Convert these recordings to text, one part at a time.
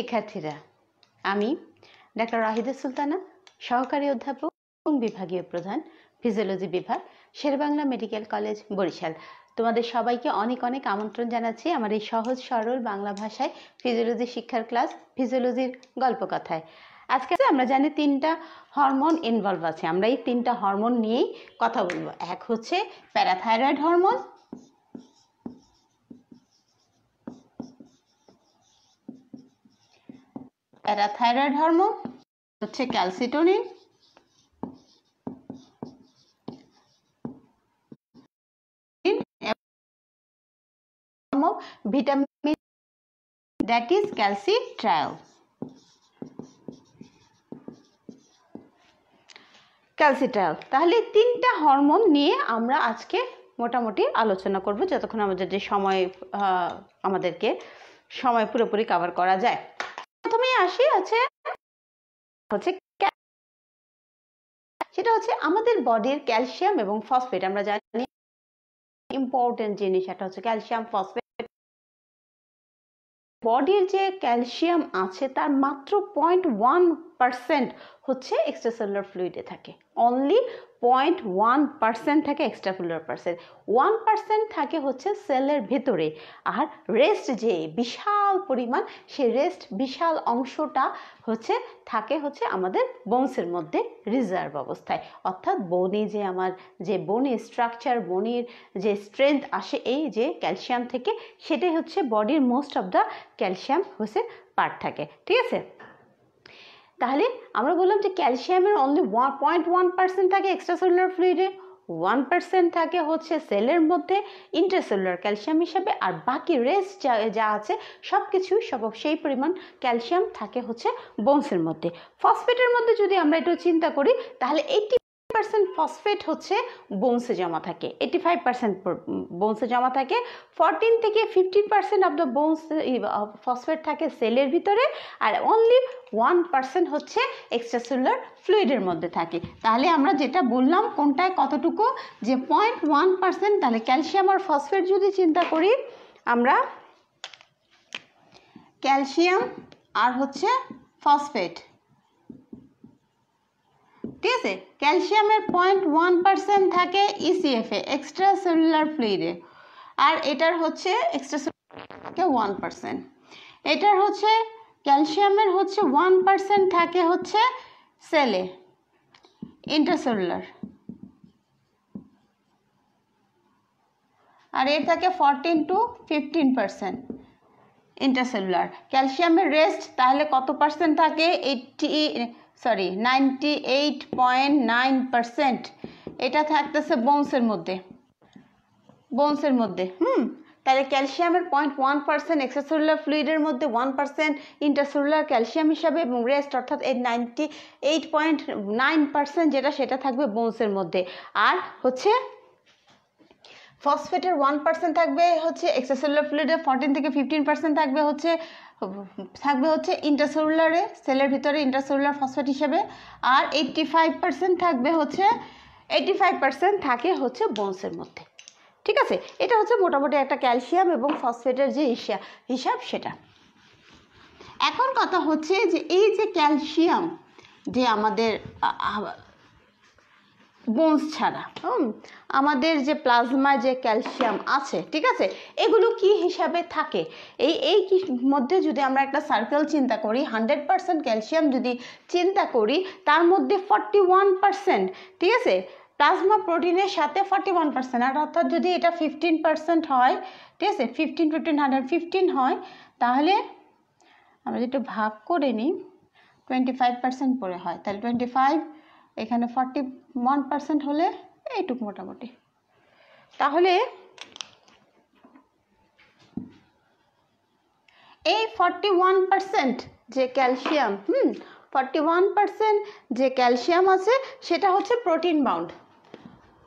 শিক্ষার্থীরা আমি ডাক্তার রাহিদা সুলতানা সহকারী অধ্যাপক এবং বিভাগীয় প্রধান ফিজিওলজি বিভাগ শেরবাংলা মেডিকেল কলেজ বরিশাল তোমাদের সবাইকে অনেক অনেক আমন্ত্রণ জানাচ্ছি আমার এই সহজ সরল বাংলা ভাষায় ফিজিওলজি শিক্ষার ক্লাস ফিজিওলজির গল্পকথায় আজকে আমরা জানি তিনটা হরমোন ইনভলভ আছে আমরা এই তিনটা হরমোন নিয়েই কথা বলবো এক হচ্ছে প্যারাথাইরয়েড হরমোন প্যারাথাইরয়েড হরমোন হচ্ছে ক্যালসিটোনিন ভিটামিন দ্যাট ইজ তাহলে তিনটা হরমোন নিয়ে আমরা আজকে মোটামুটি আলোচনা করব যতক্ষণ আমাদের যে সময় আমাদেরকে সময় পুরোপুরি কভার করা যায় প্রথমেই আসি আছে হচ্ছে সেটা হচ্ছে আমাদের বডির ক্যালসিয়াম এবং ফসফেট আমরা জানি ইম্পর্টেন্ট জিনিস এটা হচ্ছে ক্যালসিয়াম ফসফেট বডির যে ক্যালসিয়াম আছে তার মাত্র পয়েন্ট ওয়ান পার্সেন্ট হচ্ছে এক্সট্রা সেলুলার ফ্লুইডে থাকে অনলি পয়েন্ট ওয়ান পার্সেন্ট থাকে extra cellular percent one percent থাকে হচ্ছে সেলের ভেতরে আর রেস্ট যে বিশাল পরিমাণ সে রেস্ট বিশাল অংশটা হচ্ছে থাকে হচ্ছে আমাদের বোনসের মধ্যে রিজার্ভ অবস্থায় অর্থাৎ বনে যে আমার যে বনে স্ট্রাকচার বনের যে স্ট্রেংথ আসে এই যে ক্যালসিয়াম থেকে সেটাই হচ্ছে বডির মোস্ট অফ দ্য ক্যালসিয়াম হচ্ছে পার্ট থাকে ঠিক আছে তাহলে আমরা বললাম যে ক্যালসিয়ামের only one point one percent থাকে এক্সট্রাসেলুলার ফ্লুইডে ওয়ান পার্সেন্ট থাকে হচ্ছে সেলের মধ্যে ইন্টারসেলুলার ক্যালসিয়াম হিসাবে আর বাকি রেস্ট যা যা আছে সব কিছু সব সেই পরিমাণ ক্যালসিয়াম থাকে হচ্ছে বোনসের মধ্যে ফসফেটের মধ্যে যদি আমরা একটু চিন্তা করি তাহলে এইটি পার্সেন্ট ফসফেট হচ্ছে বোনসে জমা থাকে এইটি ফাইভ পার্সেন্ট বোনসে জমা থাকে ফরটিন থেকে fifteen percent of the bones phosphate থাকে সেলের ভিতরে আর অনলি ওয়ান পার্সেন্ট হচ্ছে সেলুলার ফ্লুইডের মধ্যে থাকে তাহলে আমরা যেটা বললাম কোনটায় কতটুকু যে পয়েন্ট ওয়ান পার্সেন্ট তাহলে ক্যালসিয়াম আর ফসফেট যদি চিন্তা করি আমরা ক্যালসিয়াম আর হচ্ছে ফসফেট ঠিক আছে ক্যালসিয়ামের পয়েন্ট ওয়ান পার্সেন্ট থাকে ইসিএফে এক্সট্রা সেলুলার ফ্লুইডে আর এটার হচ্ছে এক্সট্রা থাকে ওয়ান পার্সেন্ট এটার হচ্ছে ক্যালসিয়ামের হচ্ছে ওয়ান পার্সেন্ট থাকে হচ্ছে সেলে ইন্টারসেলুলার আর এর থাকে fourteen to fifteen percent intercellular ক্যালসিয়ামের রেস্ট তাহলে কত পার্সেন্ট থাকে eighty sorry ninety eight point nine percent এটা থাকতেছে বোনসের মধ্যে বোনসের মধ্যে হুম তাহলে ক্যালসিয়ামের পয়েন্ট ওয়ান পার্সেন্ট এক্সাসেলুলার ফ্লুইডের মধ্যে ওয়ান পার্সেন্ট ইন্টারসেলুলার ক্যালসিয়াম হিসাবে এবং রেস্ট অর্থাৎ এই ninety eight point nine percent যেটা সেটা থাকবে বোনসের মধ্যে আর হচ্ছে ফসফেটের ওয়ান পার্সেন্ট থাকবে হচ্ছে এক্সাসেলুলার ফ্লুইডের ফোরটিন থেকে ফিফটিন পার্সেন্ট থাকবে হচ্ছে থাকবে হচ্ছে ইন্টারসেলুলারে সেলের ভিতরে ইন্টারসেলুলার ফসফেট হিসেবে আর এইটটি ফাইভ পার্সেন্ট থাকবে হচ্ছে এইটটি ফাইভ পার্সেন্ট থাকে হচ্ছে বোনসের মধ্যে ঠিক আছে এটা হচ্ছে মোটামুটি একটা ক্যালসিয়াম এবং ফসফেটের যে হিসাব সেটা এখন কথা হচ্ছে যে এই যে ক্যালসিয়াম যে আমাদের বোনস ছাড়া হুম আমাদের যে প্লাজমা যে ক্যালসিয়াম আছে ঠিক আছে এগুলো কি হিসাবে থাকে এই এই মধ্যে যদি আমরা একটা সার্কেল চিন্তা করি হান্ড্রেড পারসেন্ট ক্যালসিয়াম যদি চিন্তা করি তার মধ্যে ফর্টি ওয়ান পারসেন্ট ঠিক আছে প্লাজমা প্রোটিনের সাথে ফর্টি ওয়ান পার্সেন্ট আর অর্থাৎ যদি এটা ফিফটিন পার্সেন্ট হয় ঠিক আছে ফিফটিন ফিফটিন হান্ড্রেড ফিফটিন হয় তাহলে আমরা যেটা ভাগ করে নিই টোয়েন্টি ফাইভ পার্সেন্ট পরে হয় তাহলে টোয়েন্টি ফাইভ এখানে ফর্টি ওয়ান পার্সেন্ট হলে এইটুকু মোটামুটি তাহলে এই ফর্টি ওয়ান পার্সেন্ট যে calcium hmm forty one percent যে ক্যালসিয়াম আছে সেটা হচ্ছে protein bound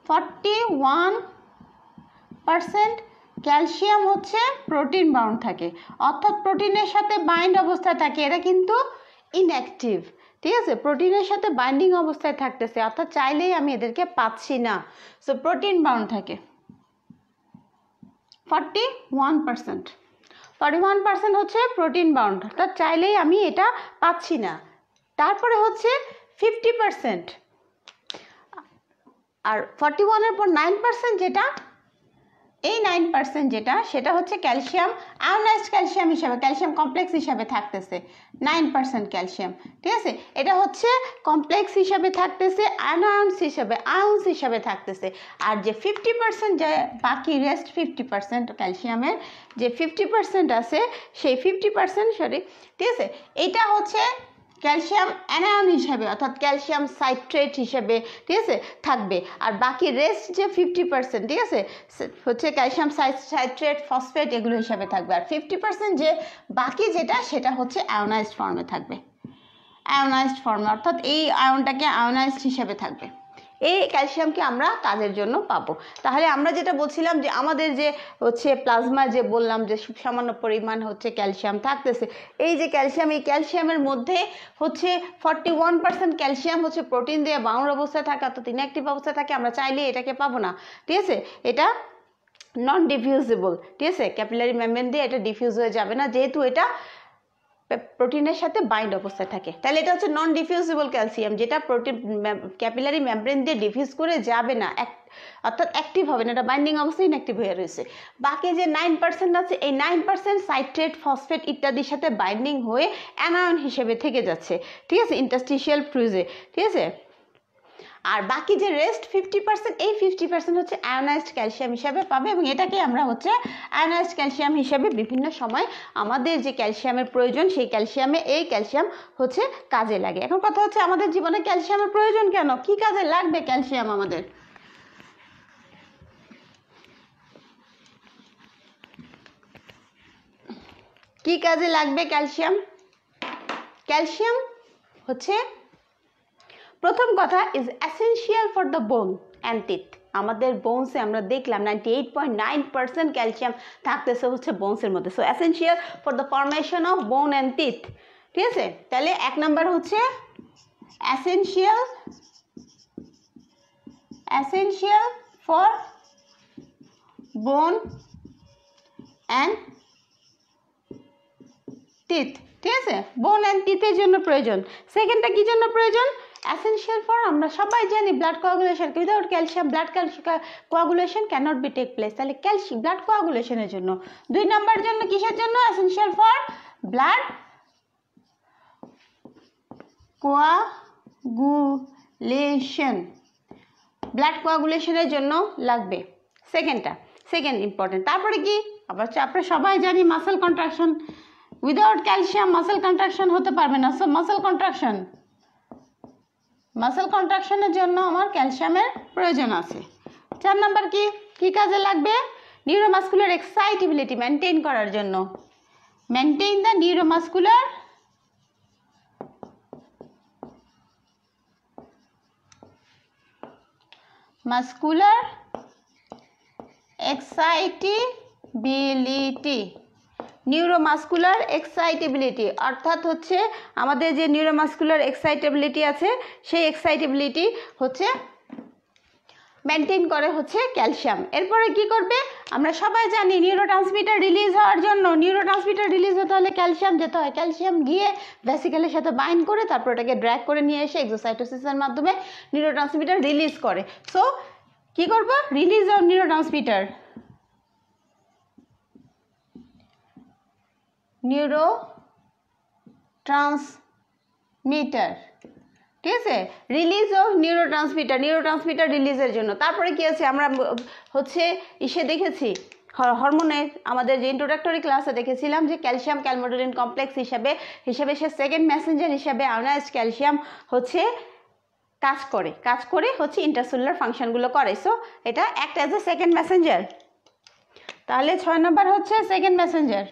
forty one percent calcium হচ্ছে প্রোটিন বাউন্ড থাকে অর্থাৎ প্রোটিনের সাথে বাইন্ড অবস্থা থাকে এরা কিন্তু ইনঅ্যাক্টিভ ঠিক আছে প্রোটিনের সাথে বাইন্ডিং অবস্থায় থাকতেছে অর্থাৎ চাইলেই আমি এদেরকে পাচ্ছি না সো প্রোটিন বাউন্ড থাকে forty one percent forty one percent হচ্ছে প্রোটিন বাউন্ড অর্থাৎ চাইলেই আমি এটা পাচ্ছি না তারপরে হচ্ছে ফিফটি পার্সেন্ট আর ফর্টি ওয়ানের পর নাইন পার্সেন্ট যেটা এই নাইন পার্সেন্ট যেটা সেটা হচ্ছে ক্যালসিয়াম আয়োনাইজড ক্যালসিয়াম হিসাবে ক্যালসিয়াম কমপ্লেক্স হিসাবে থাকতেছে নাইন পার্সেন্ট ক্যালসিয়াম ঠিক আছে এটা হচ্ছে কমপ্লেক্স হিসাবে থাকতেছে অ্যানাউন্স হিসাবে আউন্স হিসাবে থাকতেছে আর যে ফিফটি পার্সেন্ট যে বাকি রেস্ট ফিফটি পার্সেন্ট ক্যালসিয়ামের যে ফিফটি পার্সেন্ট আছে সেই ফিফটি পার্সেন্ট সরি ঠিক আছে এটা হচ্ছে ক্যালসিয়াম অ্যানায়ন হিসাবে অর্থাৎ ক্যালসিয়াম সাইট্রেট হিসেবে ঠিক আছে থাকবে আর বাকি রেস্ট যে ফিফটি পার্সেন্ট ঠিক আছে হচ্ছে ক্যালসিয়াম সাইট্রেট ফসফেট এগুলো হিসাবে থাকবে আর ফিফটি পার্সেন্ট যে বাকি যেটা সেটা হচ্ছে আয়োনাইজড ফর্মে থাকবে আয়োনাইজড ফর্মে অর্থাৎ এই আয়নটাকে আয়োনাইজড হিসাবে থাকবে এই ক্যালসিয়ামকে আমরা কাজের জন্য পাবো তাহলে আমরা যেটা বলছিলাম যে আমাদের যে হচ্ছে প্লাজমা যে বললাম যে সামান্য পরিমাণ হচ্ছে ক্যালসিয়াম থাকতেছে এই যে ক্যালসিয়াম এই ক্যালসিয়ামের মধ্যে হচ্ছে ফর্টি ওয়ান পার্সেন্ট ক্যালসিয়াম হচ্ছে প্রোটিন দিয়ে বাউন্ড অবস্থায় থাকে অর্থাৎ ইনঅ্যাক্টিভ অবস্থায় থাকে আমরা চাইলে এটাকে পাবো না ঠিক আছে এটা নন ডিফিউজেবল ঠিক আছে ক্যাপিলারি মেমেন দিয়ে এটা ডিফিউজ হয়ে যাবে না যেহেতু এটা প্রোটিনের সাথে বাইন্ড অবস্থায় থাকে তাহলে এটা হচ্ছে নন ডিফিউজেবল ক্যালসিয়াম যেটা প্রোটিন ক্যাপিলারি মেমব্রেন দিয়ে ডিফিউজ করে যাবে না অর্থাৎ অ্যাক্টিভ হবে না এটা বাইন্ডিং অবস্থায় ইনঅ্যাক্টিভ হয়ে রয়েছে বাকি যে নাইন পার্সেন্ট আছে এই নাইন পার্সেন্ট সাইট্রেট ফসফেট ইত্যাদির সাথে বাইন্ডিং হয়ে অ্যানায়ন হিসেবে থেকে যাচ্ছে ঠিক আছে ইন্টাস্টিশিয়াল ফ্রুজে ঠিক আছে আর বাকি যে রেস্ট ফিফটি পার্সেন্ট এই ফিফটি পার্সেন্ট হচ্ছে অ্যানাইজড ক্যালসিয়াম হিসাবে পাবে এবং এটাকে আমরা হচ্ছে অ্যানাইজড ক্যালসিয়াম হিসাবে বিভিন্ন সময় আমাদের যে ক্যালসিয়ামের প্রয়োজন সেই ক্যালসিয়ামে এই ক্যালসিয়াম হচ্ছে কাজে লাগে এখন কথা হচ্ছে আমাদের জীবনে ক্যালসিয়ামের প্রয়োজন কেন কি কাজে লাগবে ক্যালসিয়াম আমাদের কি কাজে লাগবে ক্যালসিয়াম ক্যালসিয়াম হচ্ছে প্রথম কথা is essential for the bone and teeth আমাদের বোনসে আমরা দেখলাম ninety eight point nine percent calcium থাকতেছে হচ্ছে বোনসের মধ্যে so essential for the formation of bone and teeth ঠিক আছে তাহলে এক নাম্বার হচ্ছে essential essential for bone and teeth ঠিক আছে বোন অ্যান্ড টিথের জন্য প্রয়োজন সেকেন্ডটা কী জন্য প্রয়োজন essential ফর আমরা সবাই জানি blood coagulation without calcium blood coagulation can't be take place তাহলে ক্যালসিয়াম ব্লাড কোয়াগুলেশনের জন্য দুই নম্বর জন্য কিসের জন্য essential for blood coagulation blood কোয়াগুলেশনের জন্য লাগবে সেকেন্ডটা সেকেন্ড ইম্পর্টেন্ট তারপরে কি আবার আমরা সবাই জানি muscle contraction without calcium muscle contraction হতে পারবে না সো মাসেল কন্ট্রাকশন মাসেল কন্ট্রাকশনের জন্য আমার ক্যালসিয়ামের প্রয়োজন আছে চার নাম্বার কি কি কাজে লাগবে নিউরোমাস্কুলার এক্সাইটেবিলিটি মেনটেন করার জন্য maintain the neuromuscular muscular excitability neuromuscular excitability অর্থাৎ হচ্ছে আমাদের যে নিউরোমাস্কুলার এক্সাইটেবিলিটি আছে সেই এক্সাইটেবিলিটি হচ্ছে মেনটেন করে হচ্ছে ক্যালসিয়াম এরপরে কি করবে আমরা সবাই জানি নিউরো ট্রান্সমিটার রিলিজ হওয়ার জন্য নিউরো ট্রান্সমিটার রিলিজ হতে হলে ক্যালসিয়াম যেতে হয় ক্যালসিয়াম গিয়ে ভ্যাসিক্যালের সাথে বাইন্ড করে তারপর ওটাকে ড্র্যাক করে নিয়ে এসে এক্সোসাইটোসিসের মাধ্যমে নিউরো ট্রান্সমিটার রিলিজ করে সো কী করবো release of neurotransmitter neurotransmitter ঠিক আছে release of neurotransmitter neurotransmitter রিলিজের জন্য তারপরে কি আছে আমরা হচ্ছে ইসে দেখেছি হরমোনের আমাদের যে ইন্ট্রোডাক্টরি ক্লাসে দেখেছিলাম যে ক্যালসিয়াম ক্যালমোডোলিন কমপ্লেক্স হিসাবে হিসাবে সে সেকেন্ড মেসেঞ্জার হিসাবে আয়োনাইজড ক্যালসিয়াম হচ্ছে কাজ করে কাজ করে হচ্ছে ইন্টারসেলুলার ফাংশনগুলো করে সো এটা act as a second messenger তাহলে ছয় নম্বর হচ্ছে সেকেন্ড মেসেঞ্জার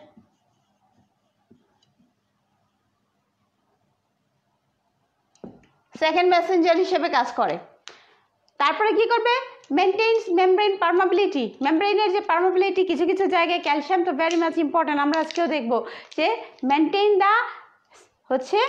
সেকেন্ড মেসেঞ্জার হিসেবে কাজ করে তারপরে কি করবে মেনটেন্স মেমব্রেন পারমাবিলিটি মেমব্রেনের যে পারমাবিলিটি কিছু কিছু জায়গায় ক্যালসিয়াম তো ভেরি মাছ ইম্পর্ট্যান্ট আমরা আজকেও দেখব যে মেনটেন দ্য হচ্ছে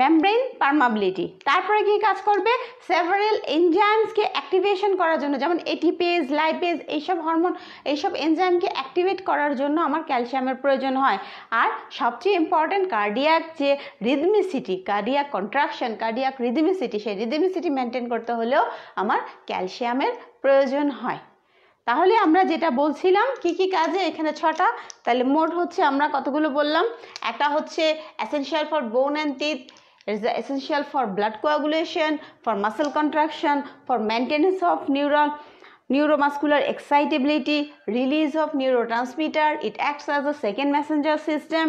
মেমব্রেন পারমাবিলিটি তারপরে কি কাজ করবে সেভারেল এনজাইমসকে অ্যাক্টিভেশন করার জন্য যেমন এটিপেজ লাইপেজ এইসব হরমোন এইসব এনজাইমকে অ্যাক্টিভেট করার জন্য আমার ক্যালসিয়ামের প্রয়োজন হয় আর সবচেয়ে ইম্পর্ট্যান্ট কার্ডিয়াক যে rhythmicity cardiac contraction cardiac rhythmicity সেই রিদমিসিটি মেনটেন করতে হলেও আমার ক্যালসিয়ামের প্রয়োজন হয় তাহলে আমরা যেটা বলছিলাম কি কি কাজে এখানে ছটা তাহলে মোট হচ্ছে আমরা কতগুলো বললাম একটা হচ্ছে essential for bone and teeth it's the essential for blood coagulation for muscle contraction for maintenance of neuron neuromuscular excitability release of neurotransmitter it acts as a second messenger system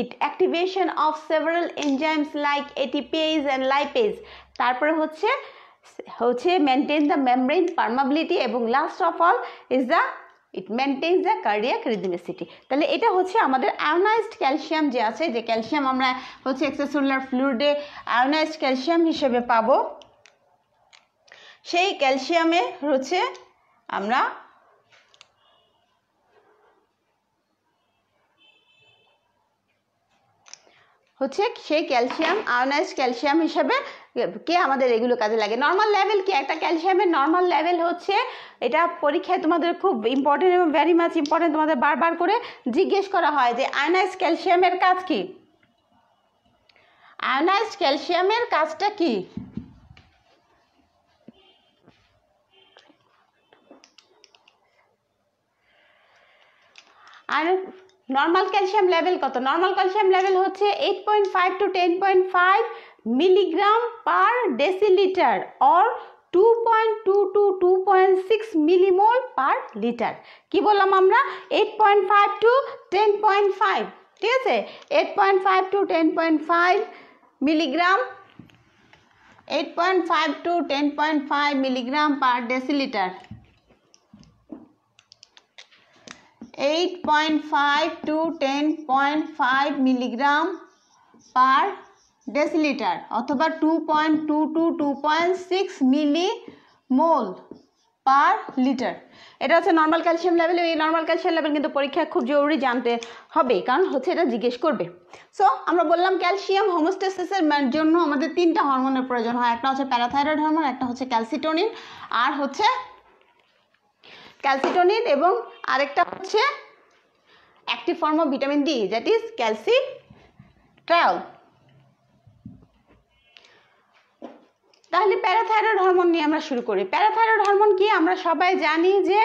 it activation of several enzymes like ATPase and lipase তারপরে হচ্ছে হচ্ছে maintain the membrane permeability এবং last of all is the it maintain the cardiac rhythmicity তাহলে এটা হচ্ছে আমাদের ionised calcium যে আছে যে ক্যালসিয়াম আমরা হচ্ছে এক্সাসেলুলার ফ্লুইডে আয়োনাইজড ক্যালসিয়াম হিসেবে পাবো সেই ক্যালসিয়ামে হচ্ছে আমরা হচ্ছে সেই ক্যালসিয়াম আয়োনাইজ ক্যালসিয়াম হিসাবে কে আমাদের এগুলো কাজে লাগে নর্মাল লেভেল কি একটা ক্যালসিয়ামের নর্মাল লেভেল হচ্ছে এটা পরীক্ষায় তোমাদের খুব ইম্পর্টেন্ট এবং ভ্যারি মাছ ইম্পর্টেন্ট তোমাদের বারবার করে জিজ্ঞেস করা হয় যে আয়োনাইজ ক্যালসিয়ামের কাজ কি আয়নাইজ ক্যালসিয়ামের কাজটা কি আর নর্মাল ক্যালসিয়াম লেভেল কত নর্মাল ক্যালসিয়াম লেভেল হচ্ছে eight point five to ten point five milligram per decilitre or two point two to two point six millimole per litre কী বললাম আমরা eight point five to ten point five ঠিক আছে eight point five to ten point five milligram eight point five to 8.5 to 10.5 milligram per deciliter 8.5 to 10.5 milligram per decilitre অথবা 2.2 to 2.6 milli per litre এটা হচ্ছে normal calcium level এই normal calcium level কিন্তু পরীক্ষা খুব জরুরি জানতে হবে কারণ হচ্ছে এটা জিজ্ঞেস করবে সো আমরা বললাম ক্যালসিয়াম হোমোস্টেসিসের জন্য আমাদের তিনটা হরমোনের প্রয়োজন হয় একটা হচ্ছে প্যারাথাইরয়েড হরমোন একটা হচ্ছে ক্যালসিটোনিন আর হচ্ছে ক্যালসিটোনিন এবং আরেকটা হচ্ছে active form of vitamin D that is calcitriol তাহলে প্যারাথাইরয়েড হরমোন নিয়ে আমরা শুরু করি প্যারাথাইরয়েড হরমোন কি আমরা সবাই জানি যে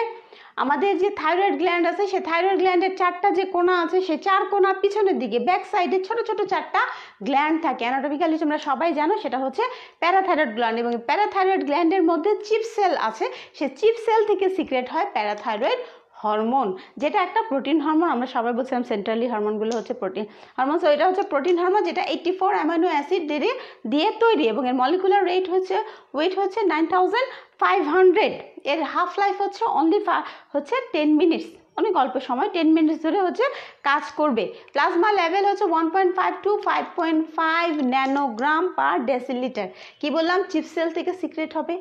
আমাদের যে থাইরয়েড গ্ল্যান্ড আছে সে থাইরয়েড গ্ল্যান্ডের চারটা যে কোনা আছে সে চার কোনা পিছনের দিকে ব্যাক সাইডে ছোট ছোট চারটা গ্ল্যান্ড থাকে অ্যানাটমিক্যালি তোমরা সবাই জানো সেটা হচ্ছে প্যারাথাইরয়েড গ্ল্যান্ড এবং প্যারাথাইরয়েড গ্ল্যান্ডের মধ্যে চিপ সেল আছে সে চিপ সেল থেকে সিক্রেট হয় প্যারাথাইরয়েড হরমোন যেটা একটা প্রোটিন হরমোন আমরা সবাই বলছিলাম সেন্ট্রালি হরমোনগুলো হচ্ছে প্রোটিন হরমোন সো এটা হচ্ছে প্রোটিন হরমোন যেটা এইট্টি ফোর অ্যামাইনো অ্যাসিড দিয়ে দিয়ে তৈরি এবং এর মলিকুলার রেট হচ্ছে ওয়েট হচ্ছে নাইন থাউজেন্ড ফাইভ হান্ড্রেড এর হাফ লাইফ হচ্ছে অনলি হচ্ছে টেন মিনিটস অনেক অল্প সময় টেন মিনিটস ধরে হচ্ছে কাজ করবে প্লাজমা লেভেল হচ্ছে one point five to five point five nanogram per decilitre কী বললাম চিপসেল থেকে সিক্রেট হবে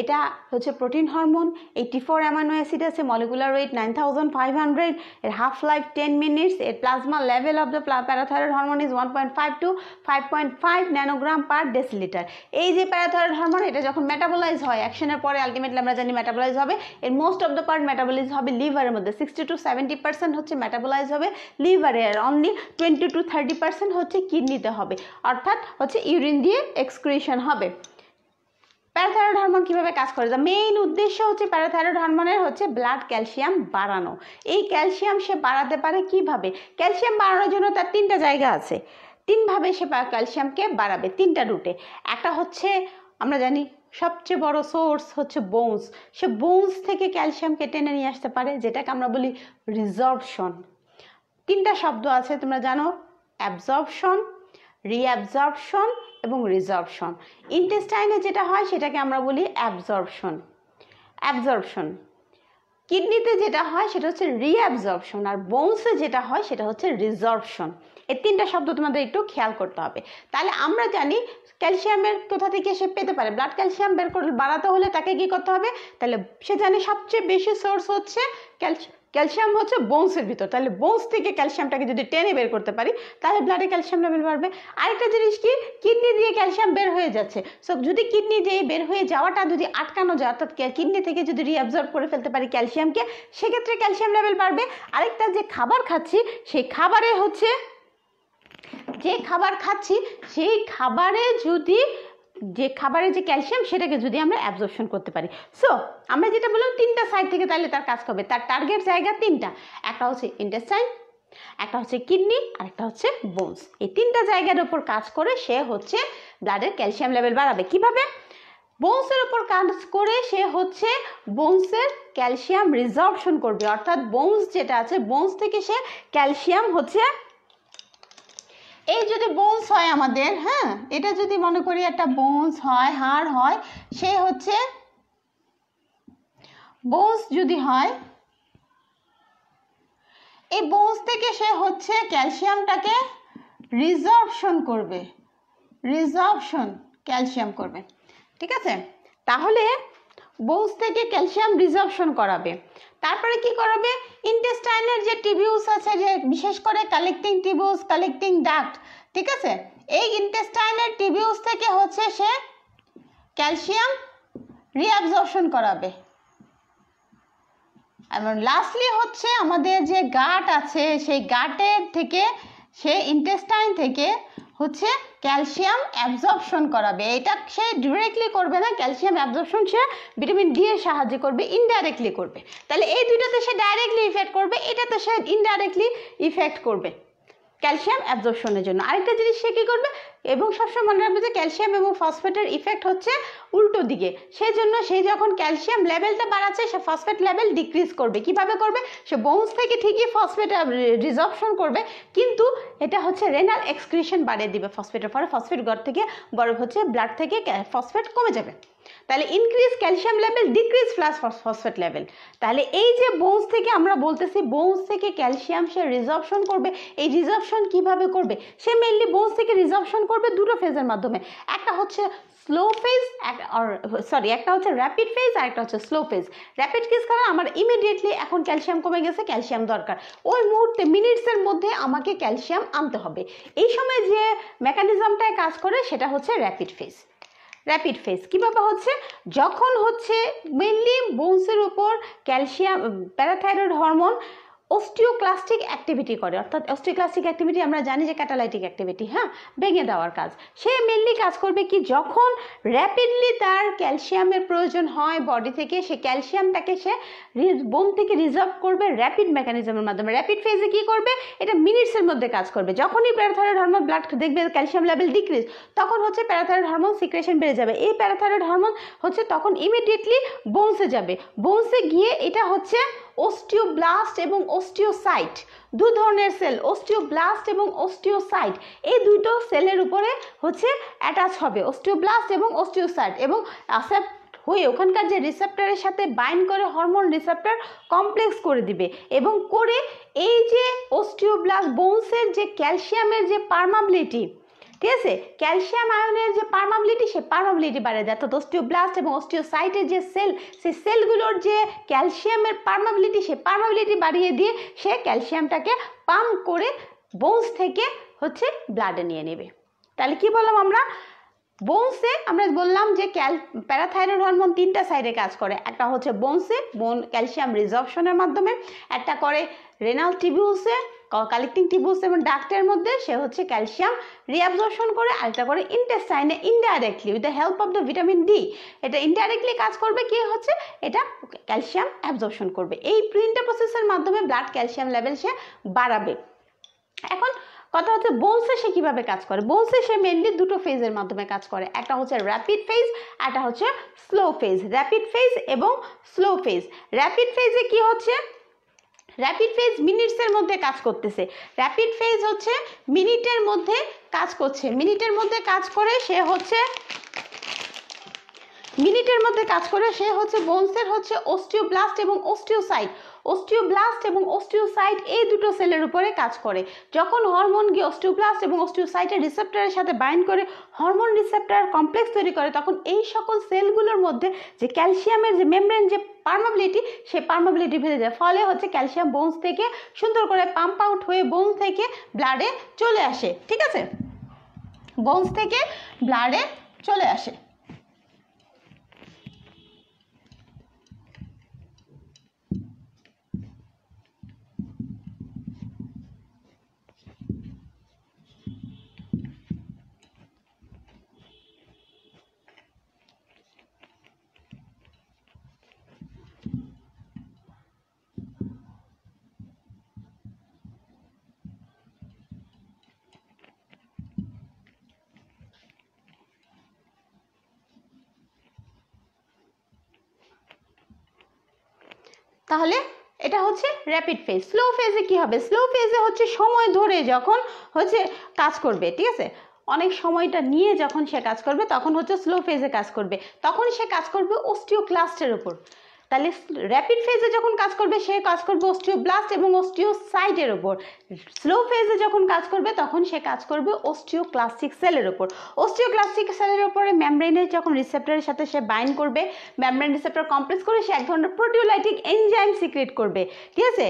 এটা হচ্ছে protein hormone eighty four amino acid আছে molecular weight nine thousand five hundred এর হাফ লাইফ টেন মিনিটস এর plasma level of the parathyroid hormone is one point five to five point five nanogram per decilitre এই যে parathyroid hormone এটা যখন metabolise হয় অ্যাকশনের পরে আলটিমেটলি আমরা জানি মেটাবোলাইজ হবে এর most of the part metabolise হবে লিভারের মধ্যে সিক্সটি টু সেভেন্টি পার্সেন্ট হচ্ছে মেটাবোলাইজ হবে লিভারে আর only twenty to thirty percent হচ্ছে কিডনিতে হবে অর্থাৎ হচ্ছে ইউরিন দিয়ে এক্সক্রিশন হবে প্যারাথাইরয়েড হরমোন কীভাবে কাজ করে মেইন উদ্দেশ্য হচ্ছে প্যারাথাইরয়েড হরমোনের হচ্ছে ব্লাড ক্যালসিয়াম বাড়ানো এই ক্যালসিয়াম সে বাড়াতে পারে কিভাবে ক্যালসিয়াম বাড়ানোর জন্য তার তিনটা জায়গা আছে তিনভাবে সে ক্যালসিয়ামকে বাড়াবে তিনটা রুটে একটা হচ্ছে আমরা জানি সবচেয়ে বড় সোর্স হচ্ছে বোনস সে বোনস থেকে ক্যালসিয়ামকে টেনে নিয়ে আসতে পারে যেটাকে আমরা বলি রিজর্পশন তিনটা শব্দ আছে তোমরা জানো অ্যাবজর্পশন রিঅ্যাবজর্বশন এবং রিজর্পশন ইন্টেস্টাইনে যেটা হয় সেটাকে আমরা বলি অ্যাবজর্বশন অ্যাবজর্বশন কিডনিতে যেটা হয় সেটা হচ্ছে রিঅ্যাবজর্বশন আর বোনসে যেটা হয় সেটা হচ্ছে রিজর্পশন এই তিনটা শব্দ তোমাদের একটু খেয়াল করতে হবে তাহলে আমরা জানি ক্যালসিয়ামের কোথা থেকে সে পেতে পারে ব্লাড ক্যালসিয়াম বের করে বাড়াতে হলে তাকে কী করতে হবে তাহলে সে জানে সবচেয়ে বেশি সোর্স হচ্ছে ক্যালসিয়াম ক্যালসিয়াম হচ্ছে বোনসের ভিতর তাহলে বোনস থেকে ক্যালসিয়ামটাকে যদি টেনে বের করতে পারি তাহলে ব্লাডে ক্যালসিয়াম লেভেল বাড়বে আরেকটা জিনিস কি কিডনি দিয়ে ক্যালসিয়াম বের হয়ে যাচ্ছে সো যদি কিডনি দিয়ে বের হয়ে যাওয়াটা যদি আটকানো যায় অর্থাৎ কিডনি থেকে যদি রিঅ্যাবজর্ব করে ফেলতে পারি ক্যালসিয়ামকে সেক্ষেত্রে ক্যালসিয়াম লেভেল বাড়বে আরেকটা যে খাবার খাচ্ছি সেই খাবারে হচ্ছে যে খাবার খাচ্ছি সেই খাবারে যদি যে খাবারের যে ক্যালসিয়াম সেটাকে যদি আমরা অ্যাবজর্পশন করতে পারি সো আমরা যেটা বললাম তিনটা সাইড থেকে তাহলে তার কাজ করবে তার টার্গেট জায়গা তিনটা একটা হচ্ছে ইন্টেস্টাইন একটা হচ্ছে কিডনি আর একটা হচ্ছে বোনস এই তিনটা জায়গার ওপর কাজ করে সে হচ্ছে ব্লাডের ক্যালসিয়াম লেভেল বাড়াবে কিভাবে বোনসের ওপর কাজ করে সে হচ্ছে বোনসের ক্যালসিয়াম রিজার্ভশন করবে অর্থাৎ বোনস যেটা আছে বোনস থেকে সে ক্যালসিয়াম হচ্ছে এই যদি বোনস হয় আমাদের হ্যাঁ এটা যদি মনে করি একটা বোনস হয় হাড় হয় সে হচ্ছে বোনস যদি হয় এই বোনস থেকে সে হচ্ছে ক্যালসিয়ামটাকে রিজর্বশন করবে রিজর্বশন ক্যালসিয়াম করবে ঠিক আছে তাহলে বোনস থেকে ক্যালসিয়াম রিজার্ভশন করাবে তারপরে কি করাবে ইন্টেস্টাইনের যে টিবিউস আছে যে বিশেষ করে কালেক্টিং টিবিউস কালেক্টিং ডাক্ট ঠিক আছে এই ইন্টেস্টাইনের টিবিউস থেকে হচ্ছে সে ক্যালসিয়াম রিঅ্যাবজর্পশন করাবে এবং লাস্টলি হচ্ছে আমাদের যে গাট আছে সেই গাটের থেকে সে ইন্টেস্টাইন থেকে হচ্ছে ক্যালসিয়াম অ্যাবজর্পশন করাবে এটা সে ডিরেক্টলি করবে না ক্যালসিয়াম অ্যাবজর্পশন সে ভিটামিন ডি এর সাহায্যে করবে ইনডাইরেক্টলি করবে তাহলে এই দুইটাতে সে ডাইরেক্টলি ইফেক্ট করবে এটাতে সে ইনডাইরেক্টলি ইফেক্ট করবে ক্যালসিয়াম অ্যাবজর্পশনের জন্য আরেকটা জিনিস সে কী করবে এবং সবসময় মনে রাখবে যে ক্যালসিয়াম এবং ফসফেটের ইফেক্ট হচ্ছে উল্টো দিকে সেই জন্য সে যখন ক্যালসিয়াম লেভেলটা বাড়াচ্ছে সে ফসফেট লেভেল ডিক্রিজ করবে কিভাবে করবে সে বোনস থেকে ঠিকই ফসফেট রিজর্পশন করবে কিন্তু এটা হচ্ছে রেনাল এক্সক্রিশন বাড়িয়ে দিবে ফসফেটের ফলে ফসফেট ঘর থেকে বরফ হচ্ছে ব্লাড থেকে ফসফেট কমে যাবে তাহলে increase calcium level decrease plus phosphate level তাহলে এই যে বোনস থেকে আমরা বলতেছি বোনস থেকে ক্যালসিয়াম সে রিজর্পশন করবে এই রিজর্পশন কিভাবে করবে সে মেনলি বোনস থেকে রিজর্পশন করবে দুটো ফেজের মাধ্যমে একটা হচ্ছে স্লো ফেজ আর সরি একটা হচ্ছে র্যাপিড ফেজ আর একটা হচ্ছে স্লো ফেজ র্যাপিড কেস কারণ আমার ইমিডিয়েটলি এখন ক্যালসিয়াম কমে গেছে ক্যালসিয়াম দরকার ওই মুহূর্তে মিনিটসের মধ্যে আমাকে ক্যালসিয়াম আনতে হবে এই সময় যে মেকানিজমটায় কাজ করে সেটা হচ্ছে র্যাপিড ফেজ র্যাপিড ফেস কীভাবে হচ্ছে যখন হচ্ছে মেনলি বোনসের উপর calcium parathyroid hormone osteoclastic activity করে অর্থাৎ অস্টিওক্লাস্টিক অ্যাক্টিভিটি আমরা জানি যে ক্যাটালাইটিক অ্যাক্টিভিটি হ্যাঁ ভেঙে দেওয়ার কাজ সে মেনলি কাজ করবে কি যখন র্যাপিডলি তার ক্যালসিয়ামের প্রয়োজন হয় বডি থেকে সে ক্যালসিয়ামটাকে সে বোম থেকে রিজার্ভ করবে র্যাপিড মেকানিজমের মাধ্যমে র্যাপিড ফেজে কি করবে এটা মিনিটসের মধ্যে কাজ করবে যখনই প্যারাথাইরয়েড হরমোন ব্লাড দেখবে ক্যালসিয়াম লেভেল ডিক্রিজ তখন হচ্ছে প্যারাথাইরয়েড হরমোন সিক্রেশন বেড়ে যাবে এই প্যারাথাইরয়েড হরমোন হচ্ছে তখন ইমিডিয়েটলি বোনসে যাবে বোনসে গিয়ে এটা হচ্ছে ওস্টিওব্লাস্ট এবং ওস্টিওসাইট দু ধরনের সেল ওস্টিওব্লাস্ট এবং ওস্টিওসাইট এই দুটো সেলের উপরে হচ্ছে অ্যাটাচ হবে ওস্টিওব্লাস্ট এবং ওস্টিওসাইট এবং অ্যাসেপ্ট হয়ে ওখানকার যে রিসেপ্টারের সাথে বাইন করে হরমোন রিসেপ্টার কমপ্লেক্স করে দিবে এবং করে এই যে ওস্টিওব্লাস্ট বোনসের যে ক্যালসিয়ামের যে পার্মাবিলিটি ঠিক আছে ক্যালসিয়াম আয়নের যে পারমাবিলিটি সে পারমাবিলিটি বাড়ে যায় অর্থাৎ অস্টিওব্লাস্ট এবং অস্টিওসাইটের যে সেল সেই সেলগুলোর যে ক্যালসিয়ামের পারমাবিলিটি সে পারমাবিলিটি বাড়িয়ে দিয়ে সে ক্যালসিয়ামটাকে পাম্প করে বোনস থেকে হচ্ছে ব্লাডে নিয়ে নেবে তাহলে কি বললাম আমরা বোনসে আমরা বললাম যে ক্যাল প্যারাথাইরয়েড হরমোন তিনটা সাইডে কাজ করে একটা হচ্ছে বোনসে বোন ক্যালসিয়াম রিজর্পশনের মাধ্যমে একটা করে রেনাল টিবিউসে কালেক্টিং টিবুস এবং ডাক্টের মধ্যে সে হচ্ছে ক্যালসিয়াম রিঅ্যাবজর্পশন করে আরেকটা করে ইন্টেস্টাইনে indirectly with the help of the vitamin D এটা ইনডাইরেক্টলি কাজ করবে কি হচ্ছে এটা ক্যালসিয়াম অ্যাবজর্পশন করবে এই প্রিন্টার প্রসেসের মাধ্যমে ব্লাড ক্যালসিয়াম লেভেল সে বাড়াবে এখন কথা হচ্ছে বোনসে সে কীভাবে কাজ করে বোনসে সে মেনলি দুটো ফেজের মাধ্যমে কাজ করে একটা হচ্ছে র্যাপিড ফেজ একটা হচ্ছে স্লো ফেজ র্যাপিড ফেজ এবং স্লো ফেজ র্যাপিড ফেজে কি হচ্ছে র্যাপিড ফেজ মিনিটসের মধ্যে কাজ করতেছে র্যাপিড ফেজ হচ্ছে মিনিটের মধ্যে কাজ করছে মিনিটের মধ্যে কাজ করে সে হচ্ছে মিনিটের মধ্যে কাজ করে সে হচ্ছে বোনসের হচ্ছে অস্টিওপ্লাস্ট এবং অস্টিওসাইট অস্টিওব্লাস্ট এবং অস্টিওসাইট এই দুটো সেলের উপরে কাজ করে যখন হরমোন গিয়ে অস্টিওব্লাস্ট এবং অস্টিওসাইটের রিসেপ্টারের সাথে বাইন্ড করে হরমোন রিসেপ্টার কমপ্লেক্স তৈরি করে তখন এই সকল সেলগুলোর মধ্যে যে ক্যালসিয়ামের যে মেমব্রেন যে পার্মাবিলিটি সে পার্মাবিলিটি ভেজে যায় ফলে হচ্ছে ক্যালসিয়াম বোনস থেকে সুন্দর করে পাম্প আউট হয়ে বোন থেকে ব্লাডে চলে আসে ঠিক আছে বোনস থেকে ব্লাডে চলে আসে তাহলে এটা হচ্ছে র্যাপিড ফেজ স্লো ফেজে কি হবে স্লো ফেজে হচ্ছে সময় ধরে যখন হচ্ছে কাজ করবে ঠিক আছে অনেক সময়টা নিয়ে যখন সে কাজ করবে তখন হচ্ছে স্লো ফেজে কাজ করবে তখন সে কাজ করবে অস্টিওক্লাস্টের উপর তাহলে র্যাপিড ফেজে যখন কাজ করবে সে কাজ করবে অস্টিওব্লাস্ট এবং অস্টিওসাইটের ওপর স্লো ফেজে যখন কাজ করবে তখন সে কাজ করবে অস্টিওক্লাস্টিক সেলের ওপর অস্টিওক্লাস্টিক সেলের ওপরে ম্যামব্রেনের যখন রিসেপ্টরের সাথে সে বাইন্ড করবে ম্যামব্রেন রিসেপ্টর কমপ্লেক্স করে সে এক ধরনের প্রোটিওলাইটিক এনজাইম সিক্রেট করবে ঠিক আছে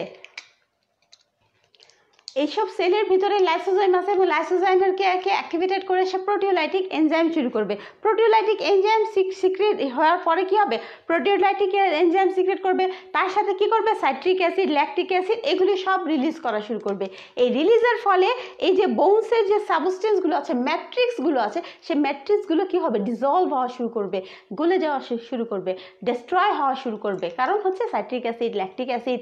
এইসব সেলের ভিতরে লাইসোজাইম আছে এবং লাইসোজাইমেরকে একে অ্যাক্টিভেটেড করে সে প্রোটিওলাইটিক এনজাইম শুরু করবে প্রোটিওলাইটিক এনজাইম সিক্রেট হওয়ার পরে কি হবে প্রোটিওলাইটিক এনজাইম সিক্রেট করবে তার সাথে কি করবে সাইট্রিক অ্যাসিড ল্যাকটিক অ্যাসিড এগুলি সব রিলিজ করা শুরু করবে এই রিলিজের ফলে এই যে বোনসের যে সাবস্টেন্সগুলো আছে ম্যাট্রিক্সগুলো আছে সে ম্যাট্রিক্সগুলো কি হবে ডিজলভ হওয়া শুরু করবে গলে যাওয়া শুরু করবে ডেস্ট্রয় হওয়া শুরু করবে কারণ হচ্ছে citric acid lactic acid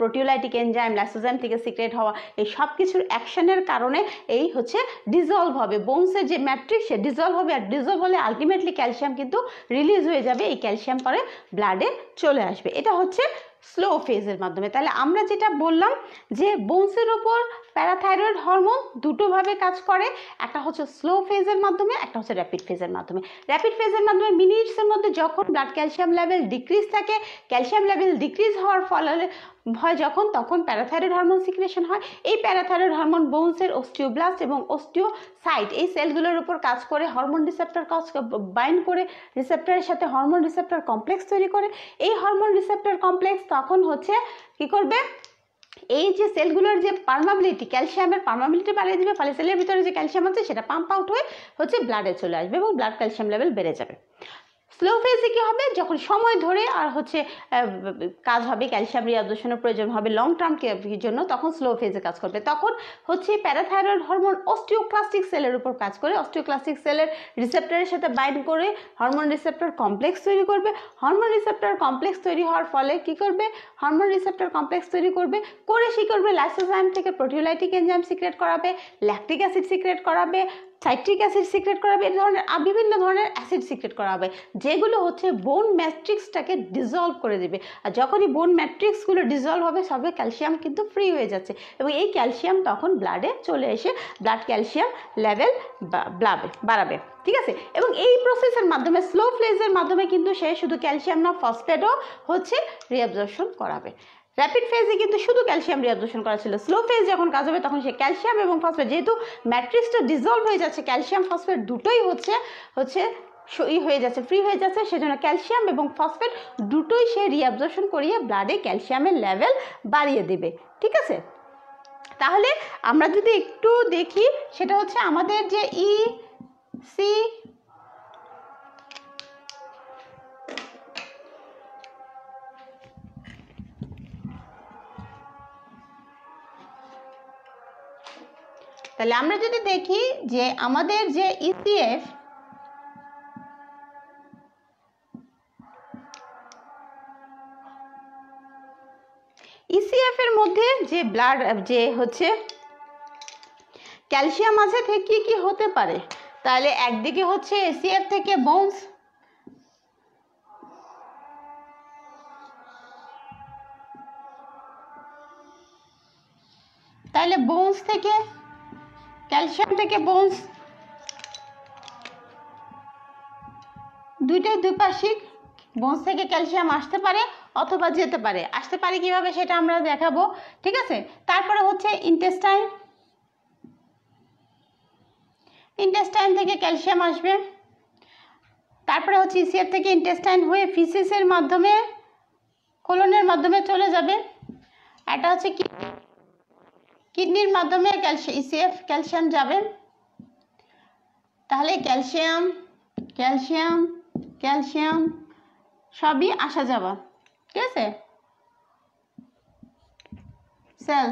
proteolytic enzyme lysozyme থেকে সিক্রেট হওয়া এই সব কিছুর অ্যাকশনের কারণে এই হচ্ছে ডিজলভ হবে বোনসের যে ম্যাট্রিক্স সে ডিজলভ হবে আর ডিজলভ হলে আলটিমেটলি ক্যালসিয়াম কিন্তু রিলিজ হয়ে যাবে এই ক্যালসিয়াম পরে ব্লাডে চলে আসবে এটা হচ্ছে স্লো ফেজের মাধ্যমে তাহলে আমরা যেটা বললাম যে বোনসের ওপর প্যারাথাইরয়েড হরমোন দুটোভাবে কাজ করে একটা হচ্ছে স্লো ফেজের মাধ্যমে একটা হচ্ছে র্যাপিড ফেজের মাধ্যমে র্যাপিড ফেজের মাধ্যমে মিনিটসের মধ্যে যখন ব্লাড ক্যালসিয়াম লেভেল ডিক্রিজ থাকে ক্যালসিয়াম লেভেল ডিক্রিজ হওয়ার ফলে হয় যখন তখন প্যারাথাইরয়েড হরমোন সিক্রেশন হয় এই প্যারাথাইরয়েড হরমোন বোনসের অস্টিওব্লাস্ট এবং অস্টিওসাইট এই সেলগুলোর উপর কাজ করে হরমোন রিসেপ্টর কাজ বাইন্ড করে রিসেপ্টরের সাথে হরমোন রিসেপ্টর কমপ্লেক্স তৈরি করে এই হরমোন রিসেপ্টর কমপ্লেক্স তখন হচ্ছে কী করবে এই যে সেলগুলোর যে পারমাবিলিটি ক্যালসিয়ামের পারমাবিলিটি বাড়িয়ে দিবে ফলে সেলের ভিতরে যে ক্যালসিয়াম আছে সেটা পাম্প আউট হয়ে হচ্ছে ব্লাডে চলে আসবে এবং ব্লাড ক্যালসিয়াম লেভেল বেড়ে যাবে স্লো ফেজে কী হবে যখন সময় ধরে আর হচ্ছে কাজ হবে ক্যালসিয়াম রিয়াবদোষণের প্রয়োজন হবে লং টার্ম কেয়ারের জন্য তখন স্লো ফেজে কাজ করবে তখন হচ্ছে প্যারাথাইরয়েড হরমোন অস্টিওক্লাস্টিক সেলের উপর কাজ করে অস্টিওক্লাস্টিক সেলের রিসেপ্টরের সাথে বাইন্ড করে হরমোন রিসেপ্টর কমপ্লেক্স তৈরি করবে হরমোন রিসেপ্টর কমপ্লেক্স তৈরি হওয়ার ফলে কি করবে হরমোন রিসেপ্টর কমপ্লেক্স তৈরি করবে করে কি করবে লাইসোজাইম থেকে প্রোটিওলাইটিক এনজাইম সিক্রেট করাবে ল্যাকটিক অ্যাসিড সিক্রেট করাবে সাইট্রিক অ্যাসিড সিক্রেট করাবে এই ধরনের বিভিন্ন ধরনের অ্যাসিড সিক্রেট করাবে যেগুলো হচ্ছে বোন ম্যাট্রিক্সটাকে ডিজলভ করে দেবে আর যখনই বোন ম্যাট্রিক্সগুলো ডিজলভ হবে সবে ক্যালসিয়াম কিন্তু ফ্রি হয়ে যাচ্ছে এবং এই ক্যালসিয়াম তখন ব্লাডে চলে এসে ব্লাড ক্যালসিয়াম লেভেল ব্লাবে বাড়াবে ঠিক আছে এবং এই প্রসেসের মাধ্যমে স্লো ফ্লেজের মাধ্যমে কিন্তু সে শুধু ক্যালসিয়াম না ফসফেটও হচ্ছে রিঅ্যাবজর্পশন করাবে র্যাপিড ফেজে কিন্তু শুধু ক্যালসিয়াম রিয়াবজর্পশন করা ছিল স্লো ফেজ যখন কাজ হবে তখন সে ক্যালসিয়াম এবং ফসফেট যেহেতু ম্যাট্রিক্সটা ডিজলভ হয়ে যাচ্ছে ক্যালসিয়াম ফসফেট দুটোই হচ্ছে হচ্ছে ই হয়ে যাচ্ছে ফ্রি হয়ে যাচ্ছে সেজন্য ক্যালসিয়াম এবং ফসফেট দুটোই সে রিঅ্যাবজর্পশন করিয়ে ব্লাডে ক্যালসিয়ামের লেভেল বাড়িয়ে দেবে ঠিক আছে তাহলে আমরা যদি একটু দেখি সেটা হচ্ছে আমাদের যে ই e, সি তাহলে আমরা যদি দেখি যে আমাদের যে ইসিএফ e ইসিএফ e এর মধ্যে যে ব্লাড যে হচ্ছে ক্যালসিয়াম আছে থেকে কি হতে পারে তাহলে একদিকে হচ্ছে এসিএফ e থেকে বোনস তাহলে বোনস থেকে ক্যালসিয়াম থেকে বোনস দুইটাই দুই পাশিক বোনস থেকে ক্যালসিয়াম আসতে পারে অথবা যেতে পারে আসতে পারে কিভাবে সেটা আমরা দেখাবো ঠিক আছে তারপরে হচ্ছে ইন্টেস্টাইন ইন্টেস্টাইন থেকে ক্যালসিয়াম আসবে তারপরে হচ্ছে ইসিয়ার থেকে ইন্টেস্টাইন হয়ে ফিসিসের মাধ্যমে কোলনের মাধ্যমে চলে যাবে এটা হচ্ছে কি কিডনির মাধ্যমে ক্যালসিয়াম ইসিএফ ক্যালসিয়াম যাবে তাহলে ক্যালসিয়াম ক্যালসিয়াম ক্যালসিয়াম সবই আসা যাওয়া ঠিক আছে সেল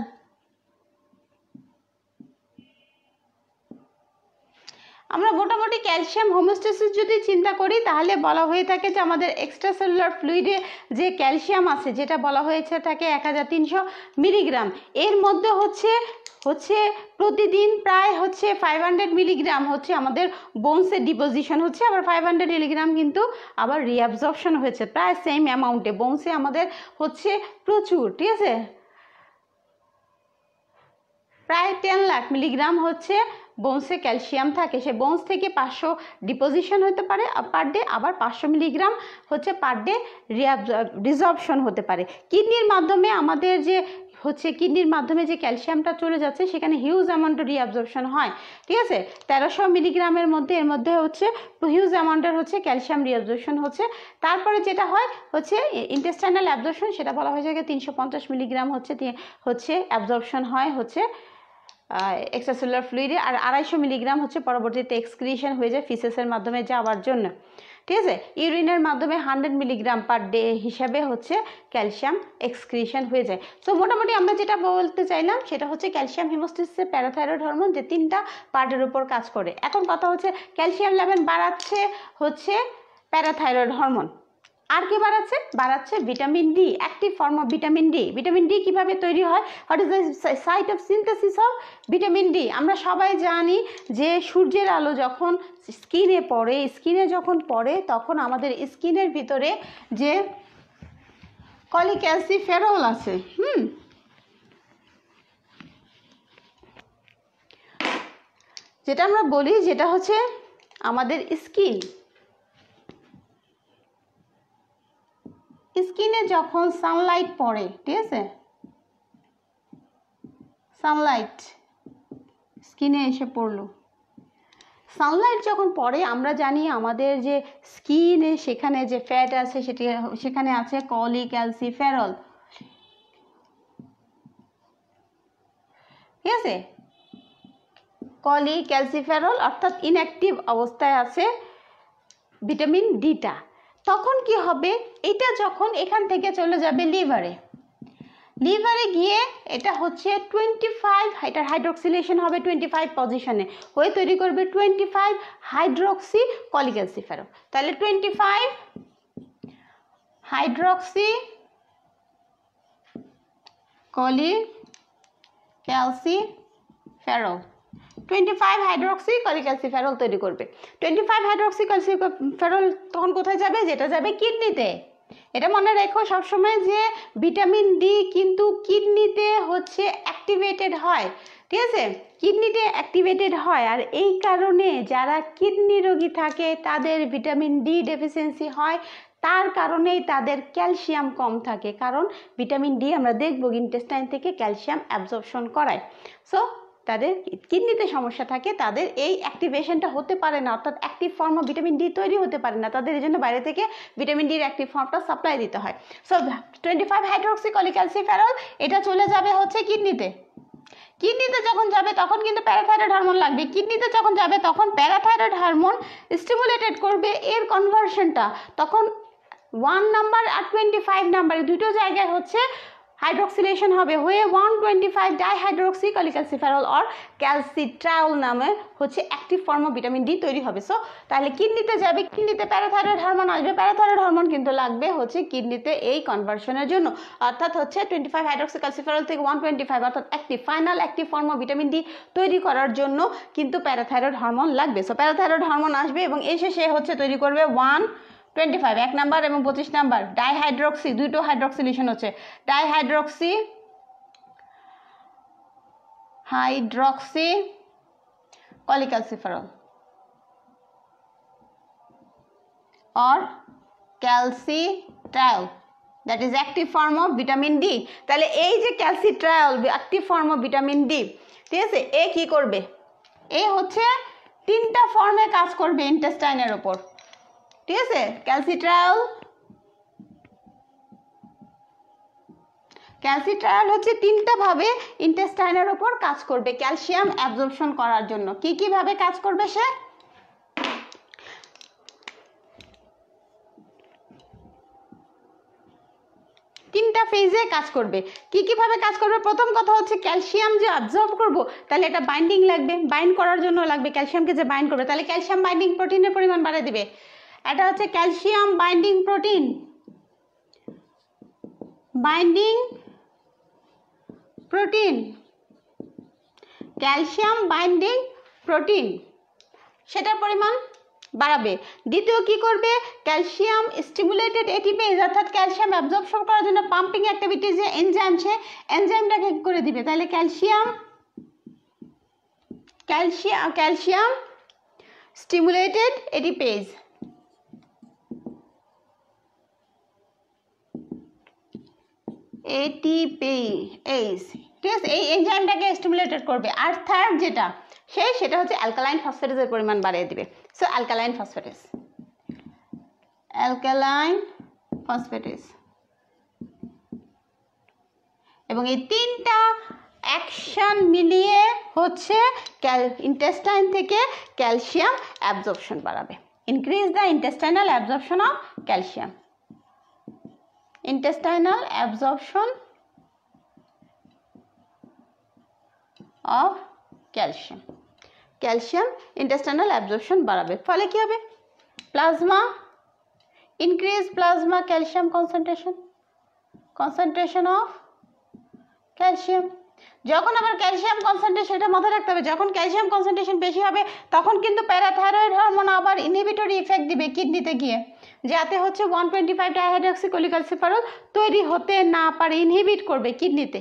আমরা মোটামুটি ক্যালসিয়াম হোমোস্টেসিস যদি চিন্তা করি তাহলে বলা হয়ে থাকে যে আমাদের এক্সট্রা সেলুলার ফ্লুইডে যে ক্যালসিয়াম আছে যেটা বলা হয়েছে থাকে এক হাজার তিনশো মিলিগ্রাম এর মধ্যে হচ্ছে হচ্ছে প্রতিদিন প্রায় হচ্ছে ফাইভ হান্ড্রেড মিলিগ্রাম হচ্ছে আমাদের বোনসের ডিপোজিশন হচ্ছে আবার ফাইভ হান্ড্রেড মিলিগ্রাম কিন্তু আবার রিঅ্যাবজর্পশন হয়েছে প্রায় সেম অ্যামাউন্টে বোনসে আমাদের হচ্ছে প্রচুর ঠিক আছে প্রায় টেন লাখ মিলিগ্রাম হচ্ছে বোনসে ক্যালসিয়াম থাকে সে বোনস থেকে পাঁচশো ডিপোজিশন হতে পারে পার ডে আবার পাঁচশো মিলিগ্রাম হচ্ছে পার ডে রিজর্বশন হতে পারে কিডনির মাধ্যমে আমাদের যে হচ্ছে কিডনির মাধ্যমে যে ক্যালসিয়ামটা চলে যাচ্ছে সেখানে হিউজ অ্যামাউন্টের রিঅ্যাবজর্পশন হয় ঠিক আছে তেরোশো মিলিগ্রামের মধ্যে এর মধ্যে হচ্ছে হিউজ অ্যামাউন্টের হচ্ছে ক্যালসিয়াম রিঅ্যাবজর্পশন হচ্ছে তারপরে যেটা হয় হচ্ছে ইন্টেস্টাইনাল অ্যাবজর্বশন সেটা বলা হয়ে যায় তিনশো মিলিগ্রাম হচ্ছে হচ্ছে অ্যাবজর্বশন হয় হচ্ছে এক্সট্রাসেলুলার ফ্লুইডে আর আড়াইশো মিলিগ্রাম হচ্ছে পরবর্তীতে এক্সক্রিশন হয়ে যায় ফিসেসের মাধ্যমে যাওয়ার জন্য ঠিক আছে ইউরিনের মাধ্যমে হান্ড্রেড মিলিগ্রাম পার ডে হিসাবে হচ্ছে ক্যালসিয়াম এক্সক্রিশন হয়ে যায় সো মোটামুটি আমরা যেটা বলতে চাইলাম সেটা হচ্ছে ক্যালসিয়াম হিমোস্টিসের প্যারাথাইরয়েড হরমোন যে তিনটা পার্টের উপর কাজ করে এখন কথা হচ্ছে ক্যালসিয়াম লেভেল বাড়াচ্ছে হচ্ছে প্যারাথাইরয়েড হরমোন আর কি বাড়াচ্ছে বাড়াচ্ছে vitamin D active form of vitamin D vitamin D কীভাবে তৈরি হয় what is the site of synthesis of vitamin D আমরা সবাই জানি যে সূর্যের আলো যখন স্কিনে পড়ে স্কিনে যখন পড়ে তখন আমাদের স্কিনের ভিতরে যে কলিক্যালসি ফেরল আছে হুম যেটা আমরা বলি যেটা হচ্ছে আমাদের স্কিন যখন সানলাইট পড়ে ঠিক আছে সানলাইট স্কিনে এসে পড়লো সানলাইট যখন পড়ে আমরা জানি আমাদের যে স্কিনে সেখানে যে ফ্যাট আছে সেটি সেখানে আছে কলি ক্যালসি ফেরল ঠিক আছে কলি ক্যালসিফেরল অর্থাৎ ইনঅ্যাক্টিভ অবস্থায় আছে ভিটামিন ডিটা তখন কি হবে এটা যখন এখান থেকে চলে যাবে লিভারে লিভারে গিয়ে এটা হচ্ছে টোয়েন্টি ফাইভ এটার হাইড্রক্সিলেশন হবে টোয়েন্টি ফাইভ পজিশনে হয়ে তৈরি করবে টোয়েন্টি ফাইভ হাইড্রক্সি কলিক্যালসিফেরো তাহলে twenty five hydroxy cholecalciferol twenty five hydroxy calciferol তৈরি করবে টোয়েন্টি ফাইভ হাইড্রক্সি ক্যালসিফেরল তখন কোথায় যাবে যেটা যাবে কিডনিতে এটা মনে রেখো সবসময় যে ভিটামিন ডি কিন্তু কিডনিতে হচ্ছে অ্যাক্টিভেটেড হয় ঠিক আছে কিডনিতে অ্যাক্টিভেটেড হয় আর এই কারণে যারা কিডনি রোগী থাকে তাদের ভিটামিন ডি ডেফিসিয়েন্সি হয় তার কারণেই তাদের ক্যালসিয়াম কম থাকে কারণ ভিটামিন ডি আমরা দেখব ইন্টেস্টাইন থেকে ক্যালসিয়াম অ্যাবজর্পশন করায় সো তাদের কিডনিতে সমস্যা থাকে তাদের এই অ্যাক্টিভেশনটা হতে পারে না অর্থাৎ অ্যাক্টিভ ফর্ম ভিটামিন ডি তৈরি হতে পারে না তাদের এই জন্য বাইরে থেকে ভিটামিন ডির অ্যাক্টিভ ফর্মটা সাপ্লাই দিতে হয় সো টোয়েন্টি ফাইভ হাইড্রোক্সিকলিক্যালসিফেরল এটা চলে যাবে হচ্ছে কিডনিতে কিডনিতে যখন যাবে তখন কিন্তু প্যারাথাইরয়েড হরমোন লাগবে কিডনিতে যখন যাবে তখন প্যারাথাইরয়েড হরমোন স্টিমুলেটেড করবে এর কনভার্সনটা তখন ওয়ান নাম্বার আর টোয়েন্টি ফাইভ নাম্বার দুটো জায়গায় হচ্ছে হাইড্রোক্সিলেশন হবে হয়ে one twenty five dihydroxy calciferol or calcitriol নামের হচ্ছে active form of vitamin D তৈরি হবে সো তাহলে কিডনিতে যাবে কিডনিতে প্যারাথাইরয়েড হরমোন আসবে প্যারাথাইরয়েড হরমোন কিন্তু লাগবে হচ্ছে কিডনিতে এই কনভার্সনের জন্য অর্থাৎ হচ্ছে টোয়েন্টি ফাইভ হাইড্রোক্সি থেকে ওয়ান টোয়েন্টি ফাইভ অর্থাৎ active final active form of vitamin D তৈরি করার জন্য কিন্তু প্যারাথাইরয়েড হরমোন লাগবে সো প্যারাথাইরয়েড হরমোন আসবে এবং এসে সে হচ্ছে তৈরি করবে ওয়ান টোয়েন্টি ফাইভ এক নাম্বার এবং পঁচিশ নাম্বার ডাইহাইড্রক্সি দুটো হাইড্রক্সিলেশন হচ্ছে dihydroxy hydroxy cholecalciferol or calcitriol that is active form of vitamin D তাহলে এই যে calcitriol active form of vitamin D ঠিক আছে এ কি করবে এ হচ্ছে তিনটা ফর্মে কাজ করবে ইন্টেস্টাইনের ওপর ঠিক আছে ক্যালসিট্রাল ক্যালসিট্রাল হচ্ছে তিনটা ভাবে ইন্টেস্টাইনের ওপর কাজ করবে ক্যালসিয়াম অ্যাবজর্পশন করার জন্য কি কিভাবে কাজ করবে সে তিনটা ফেজে কাজ করবে কি কিভাবে কাজ করবে প্রথম কথা হচ্ছে ক্যালসিয়াম যে অ্যাবজর্ব করব তাহলে এটা বাইন্ডিং লাগবে বাইন্ড করার জন্য লাগবে ক্যালসিয়ামকে যে বাইন্ড করবে তাহলে ক্যালসিয়াম বাইন্ডিং প্রোটিনের পরিমাণ বাড়িয়ে দেবে এটা হচ্ছে calcium binding protein binding protein calcium binding protein সেটার পরিমাণ বাড়াবে দ্বিতীয় কি করবে ক্যালসিয়াম স্টিমুলেটেড এটিপেজ অর্থাৎ ক্যালসিয়াম অ্যাবজর্পশন করার জন্য পাম্পিং অ্যাক্টিভিটি যে এনজাইম সে এনজাইমটাকে করে দিবে তাহলে calcium calcium calcium stimulated ATPase ATPH ঠিক আছে এই এনজাইমটাকে স্টিমুলেটেড করবে আর থার্ড যেটা সেই সেটা হচ্ছে অ্যালকালাইন ফসফেটাসের পরিমাণ বাড়িয়ে দিবে so alkaline phosphatase alkaline phosphatase এবং এই তিনটা অ্যাকশন মিলিয়ে হচ্ছে ক্যাল ইন্টেস্টাইন থেকে ক্যালসিয়াম অ্যাবজর্পশন বাড়াবে increase the intestinal absorption of calcium intestinal absorption of calcium calcium intestinal absorption barabe phale ki hobe plasma increase plasma calcium concentration concentration of calcium যখন আবার ক্যালসিয়াম কনসেন্ট্রেশন এটা মাথায় রাখতে হবে যখন ক্যালসিয়াম কনসেন্ট্রেশন বেশি হবে তখন কিন্তু প্যারাথাইরয়েড হরমোন আবার ইনহিবিটরি ইফেক্ট দিবে কিডনিতে গিয়ে যাতে হচ্ছে one twenty five dihydroxycholecalciferol তৈরি হতে না পারে ইনহিবিট করবে কিডনিতে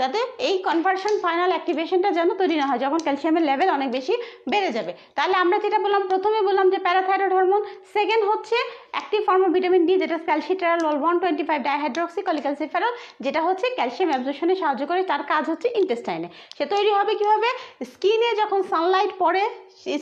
যাতে এই কনভার্সন ফাইনাল অ্যাক্টিভেশনটা যেন তৈরি না হয় যখন ক্যালসিয়ামের লেভেল অনেক বেশি বেড়ে যাবে তাহলে আমরা যেটা বললাম প্রথমে বললাম যে প্যারাথাইরয়েড হরমোন সেকেন্ড হচ্ছে active form of vitamin D যেটা calcitriol one twenty five dihydroxy cholecalciferol যেটা হচ্ছে ক্যালসিয়াম অ্যাবজর্পশনে সাহায্য করে তার কাজ হচ্ছে ইন্টেস্টাইনে সে তৈরি হবে কীভাবে স্কিনে যখন সানলাইট পড়ে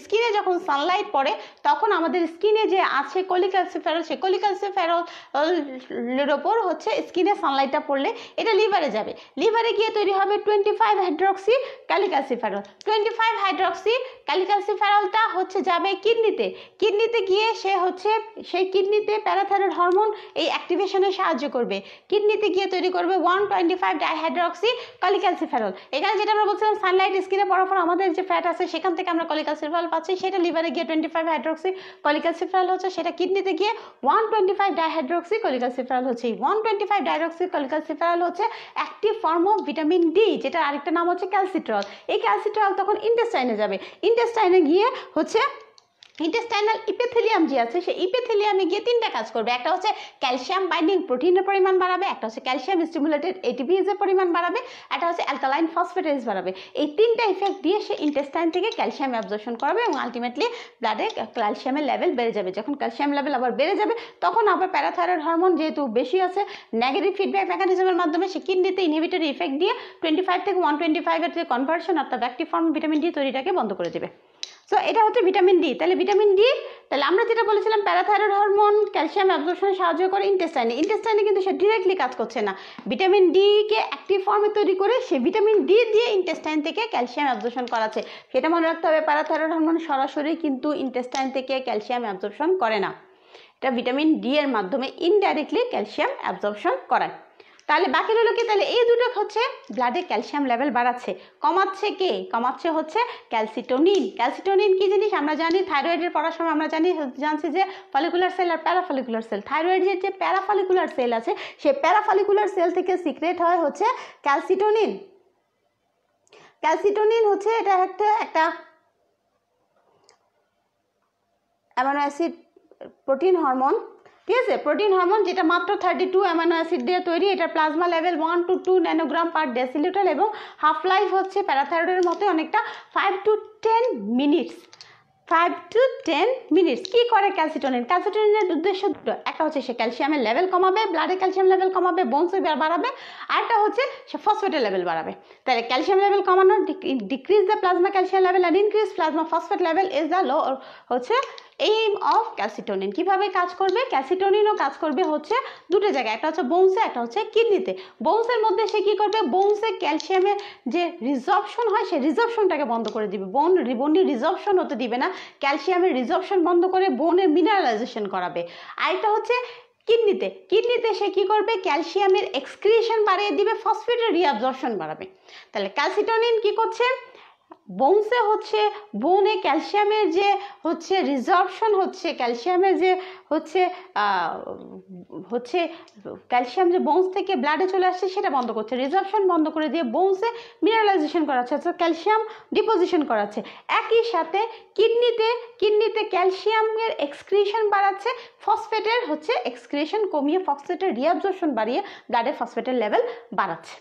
স্কিনে যখন সানলাইট পড়ে তখন আমাদের স্কিনে যে আছে কলিক্যালসিফেরল সে কলিক্যালসিফেরলের ওপর হচ্ছে স্কিনে সানলাইটটা পড়লে এটা লিভারে যাবে লিভারে গিয়ে দিয়ে তৈরি হবে twenty five hydroxy cholecalciferol twenty five hydroxy ক্যালিকাসিফেরলটা হচ্ছে যাবে কিডনিতে কিডনিতে গিয়ে সে হচ্ছে সেই কিডনিতে প্যারাথাইরয়েড হরমোন এই অ্যাক্টিভেশনে সাহায্য করবে কিডনিতে গিয়ে তৈরি করবে one twenty five dihydroxy cholecalciferol এখানে যেটা আমরা বলছিলাম সানলাইট স্কিনে পড়ার পর আমাদের যে ফ্যাট আছে সেখান থেকে আমরা কলিক্যালসিফেরল পাচ্ছি সেটা লিভারে গিয়ে টোয়েন্টি ফাইভ হাইড্রক্সি কলিক্যালসিফেরল হচ্ছে সেটা কিডনিতে গিয়ে one twenty five dihydroxy cholecalciferol হচ্ছে one twenty five dihydroxy cholecalciferol হচ্ছে active form of vitamin D যেটা আরেকটা নাম হচ্ছে ক্যালসিট্রল এই ক্যালসিট্রল তখন ইন্টেস্টাইনে যাবে ইন্টেস্টাইনে গিয়ে হচ্ছে ইন্টেস্টাইনাল ইপেথেলিয়াম যে আছে সেই ইপেথেলিয়ামে গিয়ে তিনটা কাজ করবে একটা হচ্ছে ক্যালসিয়াম বাইন্ডিং প্রোটিনের পরিমাণ বাড়াবে একটা হচ্ছে ক্যালসিয়াম স্টিমুলেটেড এটিপিএসের পরিমাণ বাড়াবে একটা হচ্ছে অ্যালকালাইন ফসফেটেজ বাড়াবে এই তিনটা ইফেক্ট দিয়ে সে ইন্টেস্টাইন থেকে ক্যালসিয়াম অ্যাবজর্পশন করবে এবং আলটিমেটলি ব্লাডে ক্যালসিয়ামের লেভেল বেড়ে যাবে যখন ক্যালসিয়াম লেভেল আবার বেড়ে যাবে তখন আবার প্যারাথাইরয়েড হরমোন যেহেতু বেশি আছে নেগেটিভ ফিডব্যাক মেকানিজমের মাধ্যমে সে কিডনিতে ইনহিবিটরি ইফেক্ট দিয়ে টোয়েন্টি ফাইভ থেকে ওয়ান টোয়েন্টি ফাইভের যে কনভার্সন অর্থাৎ অ্যাক্টিভ ফর্ম ভিটামিন ডি তৈরিটাকে বন্ধ করে দেবে সো এটা হচ্ছে ভিটামিন ডি তাহলে ভিটামিন ডি তাহলে আমরা যেটা বলেছিলাম প্যারাথাইরয়েড হরমোন ক্যালসিয়াম অ্যাবজর্পশনে সাহায্য করে ইন্টেস্টাইনে ইন্টেস্টাইনে কিন্তু সে ডিরেক্টলি কাজ করছে না ভিটামিন ডিকে অ্যাক্টিভ ফর্মে তৈরি করে সে ভিটামিন ডি দিয়ে ইন্টেস্টাইন থেকে ক্যালসিয়াম অ্যাবজর্পশন করাচ্ছে সেটা মনে রাখতে হবে প্যারাথাইরয়েড হরমোন সরাসরি কিন্তু ইন্টেস্টাইন থেকে ক্যালসিয়াম অ্যাবজর্পশন করে না এটা ভিটামিন ডি এর মাধ্যমে ইনডাইরেক্টলি ক্যালসিয়াম অ্যাবজর্পশন করায় তাহলে বাকি রইল কি তাহলে এই দুটো হচ্ছে ব্লাডে ক্যালসিয়াম লেভেল বাড়াচ্ছে কমাচ্ছে কে কমাচ্ছে হচ্ছে ক্যালসিটোনিন ক্যালসিটোনিন কি জিনিস আমরা জানি থাইরয়েডের পড়ার সময় আমরা জানি জানছি যে ফলিকুলার সেল আর প্যারাফলিকুলার সেল থাইরয়েডের যে প্যারাফলিকুলার সেল আছে সে প্যারাফলিকুলার সেল থেকে সিক্রেট হয় হচ্ছে ক্যালসিটোনিন ক্যালসিটোনিন হচ্ছে এটা একটা একটা অ্যামানো অ্যাসিড প্রোটিন হরমোন ঠিক আছে প্রোটিন হরমোন যেটা মাত্র থার্টি টু অ্যামানো অ্যাসিড দিয়ে তৈরি এটা plasma level one to two nanogram per decilitre এবং হাফ লাইফ হচ্ছে প্যারাথাইরয়েডের মতো অনেকটা five to ten minutes five to ten minutes কী করে ক্যালসিটোনিন ক্যালসিটোনিনের উদ্দেশ্য দুটো একটা হচ্ছে সে ক্যালসিয়ামের লেভেল কমাবে ব্লাডে ক্যালসিয়াম লেভেল কমাবে বোনসের বাড়াবে আরেকটা হচ্ছে সে ফসফেটের লেভেল বাড়াবে তাহলে ক্যালসিয়াম লেভেল কমানো decrease the plasma calcium level and increase plasma phosphate level is the low হচ্ছে এইম অফ ক্যাসিটোনিন কিভাবে কাজ করবে ক্যাসিটোনিনও কাজ করবে হচ্ছে দুটো জায়গায় একটা হচ্ছে বোনসে একটা হচ্ছে কিডনিতে বোনসের মধ্যে সে কী করবে বোনসে ক্যালসিয়ামের যে রিজর্পশন হয় সেই রিজর্পশনটাকে বন্ধ করে দিবে বোন বোনের রিজর্পশন হতে দিবে না ক্যালসিয়ামের রিজর্পশন বন্ধ করে বোনের মিনারেলাইজেশন করাবে আরেকটা হচ্ছে কিডনিতে কিডনিতে সে কী করবে ক্যালসিয়ামের এক্সক্রিয়েশন বাড়িয়ে দিবে ফসফেটের রিঅ্যাবজর্পশন বাড়াবে তাহলে ক্যালসিটোনিন কী করছে বোনসে হচ্ছে বোনে ক্যালসিয়ামের যে হচ্ছে রিজর্বশন হচ্ছে ক্যালসিয়ামের যে হচ্ছে হচ্ছে ক্যালসিয়াম যে বোনস থেকে ব্লাডে চলে আসছে সেটা বন্ধ করছে রিজর্বশন বন্ধ করে দিয়ে বোনসে মিনারেলাইজেশন করাচ্ছে অর্থাৎ ক্যালসিয়াম ডিপোজিশন করাচ্ছে একই সাথে কিডনিতে কিডনিতে ক্যালসিয়ামের এক্সক্রিশন বাড়াচ্ছে ফসফেটের হচ্ছে এক্সক্রিশন কমিয়ে ফসফেটের রিঅ্যাবজর্পশন বাড়িয়ে ব্লাডে ফসফেটের লেভেল বাড়াচ্ছে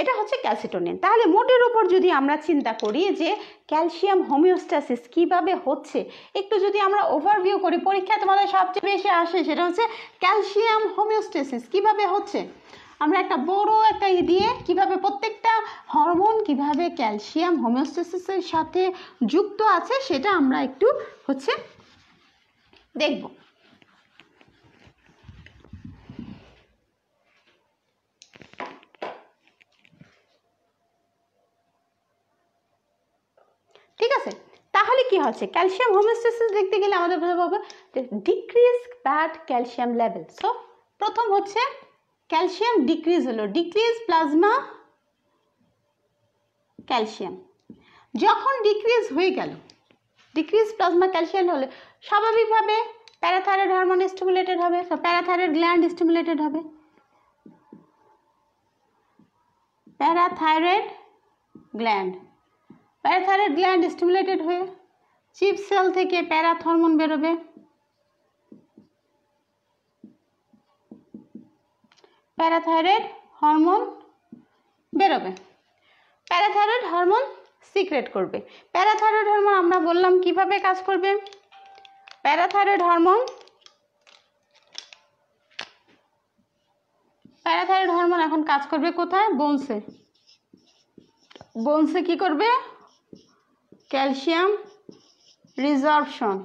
এটা হচ্ছে ক্যালসিটোনিন তাহলে মোটের উপর যদি আমরা চিন্তা করি যে ক্যালসিয়াম হোমিওস্টাসিস কিভাবে হচ্ছে একটু যদি আমরা ওভারভিউ করি পরীক্ষা তোমাদের সবচেয়ে বেশি আসে সেটা হচ্ছে ক্যালসিয়াম হোমিওস্টাসিস কিভাবে হচ্ছে আমরা একটা বড় একটা ই দিয়ে কিভাবে প্রত্যেকটা হরমোন কিভাবে ক্যালসিয়াম হোমিওস্টাসিসের সাথে যুক্ত আছে সেটা আমরা একটু হচ্ছে দেখব কি হচ্ছে ক্যালসিয়াম হোমোস্টেসিস দেখতে গেলে আমাদের বোঝাবো যে decrease bad calcium level so প্রথম হচ্ছে ক্যালসিয়াম ডিক্রিজ হলো ডিক্রিজ প্লাজমা ক্যালসিয়াম যখন ডিক্রিজ হয়ে গেল ডিক্রিজ প্লাজমা ক্যালসিয়াম হলে স্বাভাবিকভাবে প্যারাথাইরয়েড হরমোন স্টিমুলেটেড হবে প্যারাথাইরয়েড গ্ল্যান্ড স্টিমুলেটেড হবে parathyroid gland parathyroid gland stimulated হয়ে চিপ সেল থেকে প্যারাথ বেরোবে প্যারাথাইরয়েড হরমোন বেরোবে প্যারাথাইরয়েড হরমোন সিক্রেট করবে প্যারাথাইরয়েড হরমোন আমরা বললাম কিভাবে কাজ করবে প্যারাথাইরয়েড হরমোন প্যারাথাইরয়েড হরমোন এখন কাজ করবে কোথায় বোনসে বোনসে কি করবে ক্যালসিয়াম রিজার্ভশন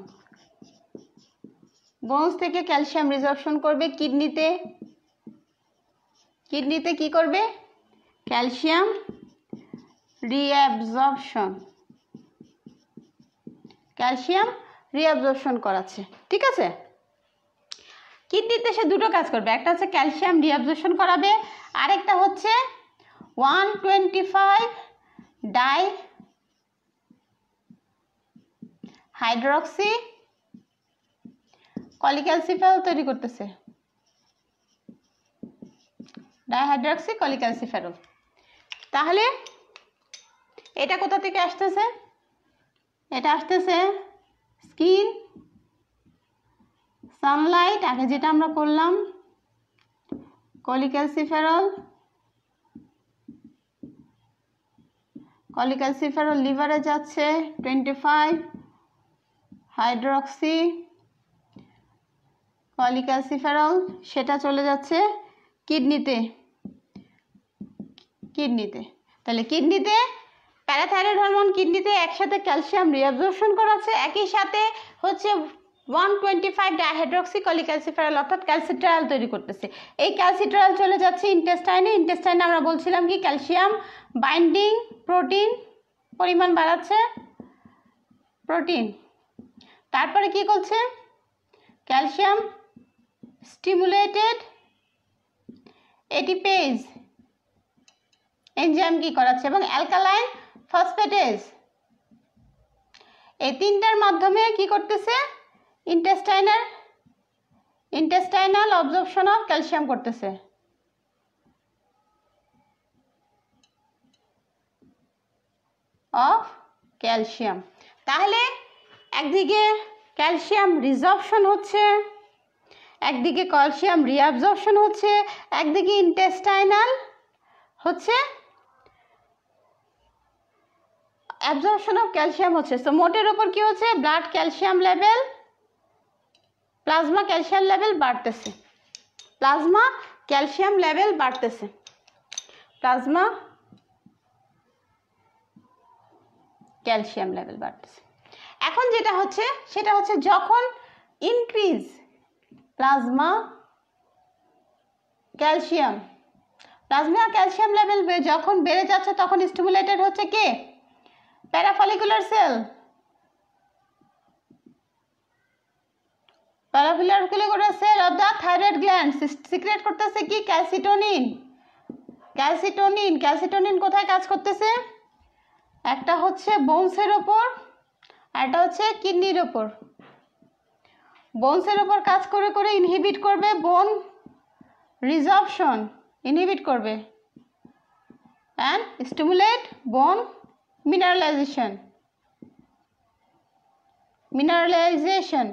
বোনস থেকে ক্যালসিয়াম রিজর্পশন করবে কিডনিতে কিডনিতে কি করবে ক্যালসিয়াম রিঅ্যাবজর্বশন ক্যালসিয়াম রিঅ্যাবজর্বশন করাচ্ছে ঠিক আছে কিডনিতে সে দুটো কাজ করবে একটা হচ্ছে ক্যালসিয়াম রিঅ্যাবজর্বশন করাবে আরেকটা হচ্ছে one twenty five di hydroxy cholecalciferol তৈরি করতেছে ডাইহাইড্রক্সি কলিক্যালসিফেরল তাহলে এটা কোথা থেকে আসতেছে এটা আসতেছে স্কিন সানলাইট আগে যেটা আমরা করলাম কলিক্যালসিফেরল কলিক্যালসিফেরল লিভারে যাচ্ছে টোয়েন্টি ফাইভ হাইড্রক্সি কলিক্যালসিফেরল সেটা চলে যাচ্ছে কিডনিতে কিডনিতে তাহলে কিডনিতে প্যারাথাইরয়েড হরমোন কিডনিতে একসাথে ক্যালসিয়াম রিঅ্যাবজর্পশন করাচ্ছে একই সাথে হচ্ছে one twenty five dihydroxy cholecalciferol অর্থাৎ ক্যালসিট্রাল তৈরি করতেছে এই ক্যালসিট্রাল চলে যাচ্ছে ইন্টেস্টাইনে ইন্টেস্টাইনে আমরা বলছিলাম কি ক্যালসিয়াম বাইন্ডিং প্রোটিন পরিমাণ বাড়াচ্ছে প্রোটিন তারপরে কি করছে ক্যালসিয়াম স্টিমুলেটেড এটিপেজ এনজাইম কি করাচ্ছে এবং অ্যালকালাইন ফসফেটেজ এই তিনটার মাধ্যমে কি করতেছে intestinal intestinal absorption of calcium করতেছে অফ ক্যালসিয়াম তাহলে একদিকে ক্যালসিয়াম রিজর্বশন হচ্ছে একদিকে ক্যালসিয়াম রিঅ্যাবজর্পশন হচ্ছে একদিকে ইন্টেস্টাইনাল হচ্ছে অ্যাবজর্পশন অফ ক্যালসিয়াম হচ্ছে তো মোটের ওপর কী হচ্ছে blood calcium level plasma calcium level বাড়তেছে প্লাজমা ক্যালসিয়াম লেভেল বাড়তেছে প্লাজমা ক্যালসিয়াম লেভেল বাড়তেছে এখন যেটা হচ্ছে সেটা হচ্ছে যখন increase plasma calcium plasma calcium level যখন বেড়ে যাচ্ছে তখন স্টিমুলেটেড হচ্ছে কে parafollicular cell parafollicular cell of the thyroid gland secrete করতেছে কি ক্যালসিটোনিন ক্যালসিটোনিন ক্যালসিটোনিন কোথায় কাজ করতেছে একটা হচ্ছে বোনসের ওপর আর এটা হচ্ছে কিডনির ওপর বোনসের ওপর কাজ করে করে ইনহিবিট করবে বোন রিজার্ভশন ইনহিবিট করবে অ্যান্ড স্টিমুলেট বোন মিনারেলাইজেশন মিনারেলাইজেশন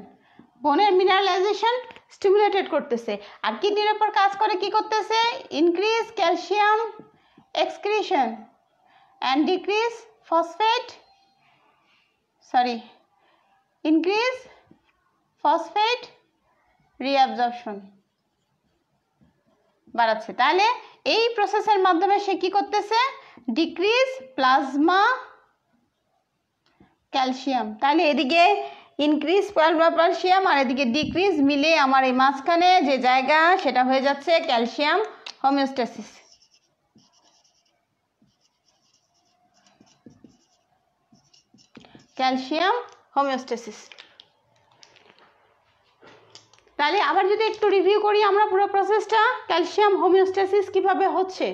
বোনের মিনারালাইজেশন স্টিমুলেটেড করতেছে আর কিডনির ওপর কাজ করে কি করতেছে increase calcium excretion and decrease phosphate sorry increase phosphate reabsorption বাড়াচ্ছে তাহলে এই প্রসেসের মাধ্যমে সে কি করতেছে ডিক্রিজ প্লাজমা ক্যালসিয়াম তাহলে এদিকে ইনক্রিজ ক্যালসিয়াম আর এদিকে ডিক্রিজ মিলে আমার এই মাঝখানে যে জায়গা সেটা হয়ে যাচ্ছে ক্যালসিয়াম হোমিওস্টেসিস ক্যালসিয়াম হোমিওস্টেসিস তাহলে আবার যদি একটু রিভিউ করি আমরা পুরো প্রসেসটা ক্যালসিয়াম হোমিওস্টেসিস কিভাবে হচ্ছে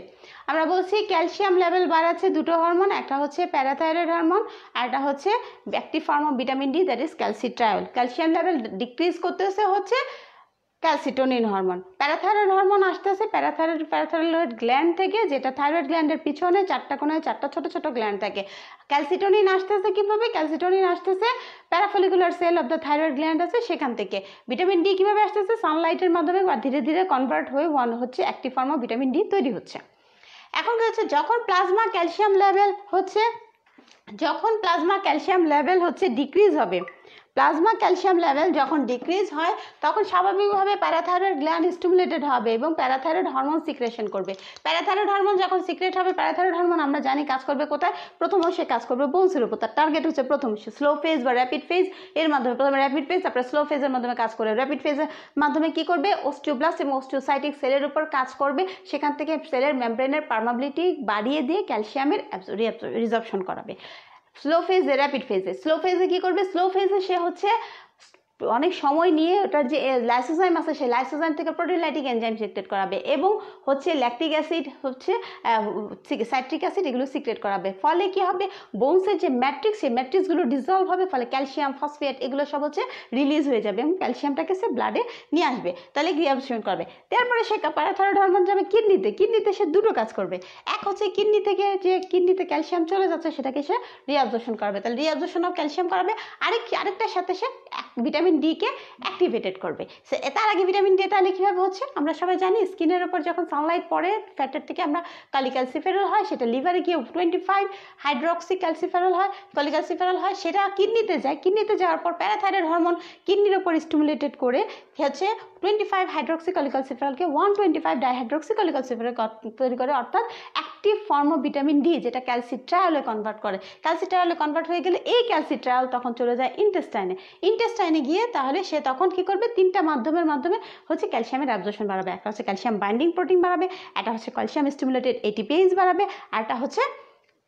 আমরা বলছি ক্যালসিয়াম লেভেল বাড়াচ্ছে দুটো হরমোন একটা হচ্ছে প্যারাথাইরয়েড হরমোন আর একটা হচ্ছে active form vitamin D that is calcitriol calcium level decrease করতেছে হচ্ছে ক্যালসিটোনিন হরমোন প্যারাথাইরয়েড হরমোন আসতেছে প্যারাথাইরয়েড প্যারাথাইরয়েড গ্ল্যান্ড থেকে যেটা থাইরয়েড গ্ল্যান্ডের পিছনে চারটা কোনায় চারটা ছোট ছোট গ্ল্যান্ড থাকে ক্যালসিটোনিন আসতেছে কীভাবে ক্যালসিটোনিন আসতেছে parafollicular cell of the thyroid gland আছে সেখান থেকে ভিটামিন ডি কীভাবে আসতেছে সানলাইটের মাধ্যমে বা ধীরে ধীরে কনভার্ট হয়ে ওয়ান হচ্ছে একটি ফর্ম অফ ভিটামিন ডি তৈরি হচ্ছে এখন কি হচ্ছে যখন প্লাজমা ক্যালসিয়াম লেভেল হচ্ছে যখন প্লাজমা ক্যালসিয়াম লেভেল হচ্ছে ডিক্রিজ হবে প্লাজমা ক্যালসিয়াম লেভেল যখন ডিক্রিজ হয় তখন স্বাভাবিকভাবে প্যারাথাইরয়েড গ্ল্যান্ড স্টিমুলেটেড হবে এবং প্যারাথাইরয়েড হরমোন সিক্রেশন করবে প্যারাথাইরয়েড হরমোন যখন সিক্রেট হবে প্যারাথাইরয়েড হরমোন আমরা জানি কাজ করবে কোথায় প্রথম সে কাজ করবে বোনসের উপর তার টার্গেট হচ্ছে প্রথম স্লো ফেজ বা র্যাপিড ফেজ এর মাধ্যমে প্রথমে র্যাপিড ফেজ তারপরে স্লো ফেজের মাধ্যমে কাজ করবে র্যাপিড ফেজের মাধ্যমে কি করবে অস্টিওব্লাস্ট এবং অস্টিওসাইটিক সেলের উপর কাজ করবে সেখান থেকে সেলের মেমব্রেনের পার্মাবিলিটি বাড়িয়ে দিয়ে ক্যালসিয়ামের রিজর্পশন করাবে স্লো ফেজে র্যাপিড ফেজে স্লো ফেজে কী করবে স্লো ফেজে সে হচ্ছে অনেক সময় নিয়ে ওটার যে লাইসোজাইম আছে সেই লাইসোজাইম থেকে প্রোটিনলাইটিক এনজাইম সিক্রেট করাবে এবং হচ্ছে ল্যাকটিক অ্যাসিড হচ্ছে সাইট্রিক অ্যাসিড এগুলো সিক্রেট করাবে ফলে কি হবে বোনসের যে ম্যাট্রিক্স সেই ম্যাট্রিক্সগুলো ডিজলভ হবে ফলে ক্যালসিয়াম ফসফেট এগুলো সব হচ্ছে রিলিজ হয়ে যাবে এবং ক্যালসিয়ামটাকে সে ব্লাডে নিয়ে আসবে তাহলে ক্রিয়াবশন করবে তারপরে সে প্যারাথাইরয়েড হরমোন যাবে কিডনিতে কিডনিতে সে দুটো কাজ করবে এক হচ্ছে কিডনি থেকে যে কিডনিতে ক্যালসিয়াম চলে যাচ্ছে সেটাকে সে রিঅ্যাবজর্পশন করবে তাহলে রিঅ্যাবজর্পশন অফ ক্যালসিয়াম করাবে আরেক আরেকটার সাথে সে ভিটামিন ভিটামিন ডিকে অ্যাক্টিভেটেড করবে তার আগে ভিটামিন ডি তাহলে কীভাবে হচ্ছে আমরা সবাই জানি স্কিনের ওপর যখন সানলাইট পড়ে ফ্যাটের থেকে আমরা কালিক্যালসিফেরল হয় সেটা লিভারে গিয়ে টোয়েন্টি ফাইভ হাইড্রক্সি ক্যালসিফেরল হয় কলিক্যালসিফেরল হয় সেটা কিডনিতে যায় কিডনিতে যাওয়ার পর প্যারাথাইরয়েড হরমোন কিডনির ওপর স্টিমুলেটেড করে হচ্ছে টোয়েন্টি ফাইভ হাইড্রক্সি কলিক্যালসিফেরলকে ওয়ান টোয়েন্টি ফাইভ ডাইহাইড্রক্সি তৈরি করে অর্থাৎ active form of vitamin D যেটা ক্যালসিট্রায়ালে কনভার্ট করে ক্যালসিট্রায়ালে কনভার্ট হয়ে গেলে এই ক্যালসিট্রায়াল তখন চলে যায় ইন্টেস্টাইনে ইন্টেস্টাইনে গিয়ে দিয়ে তাহলে সে তখন কি করবে তিনটা মাধ্যমের মাধ্যমে হচ্ছে ক্যালসিয়ামের অ্যাবজর্পশন বাড়াবে একটা হচ্ছে ক্যালসিয়াম বাইন্ডিং প্রোটিন বাড়াবে একটা হচ্ছে ক্যালসিয়াম স্টিমুলেটেড এটিপিএস বাড়াবে আরটা হচ্ছে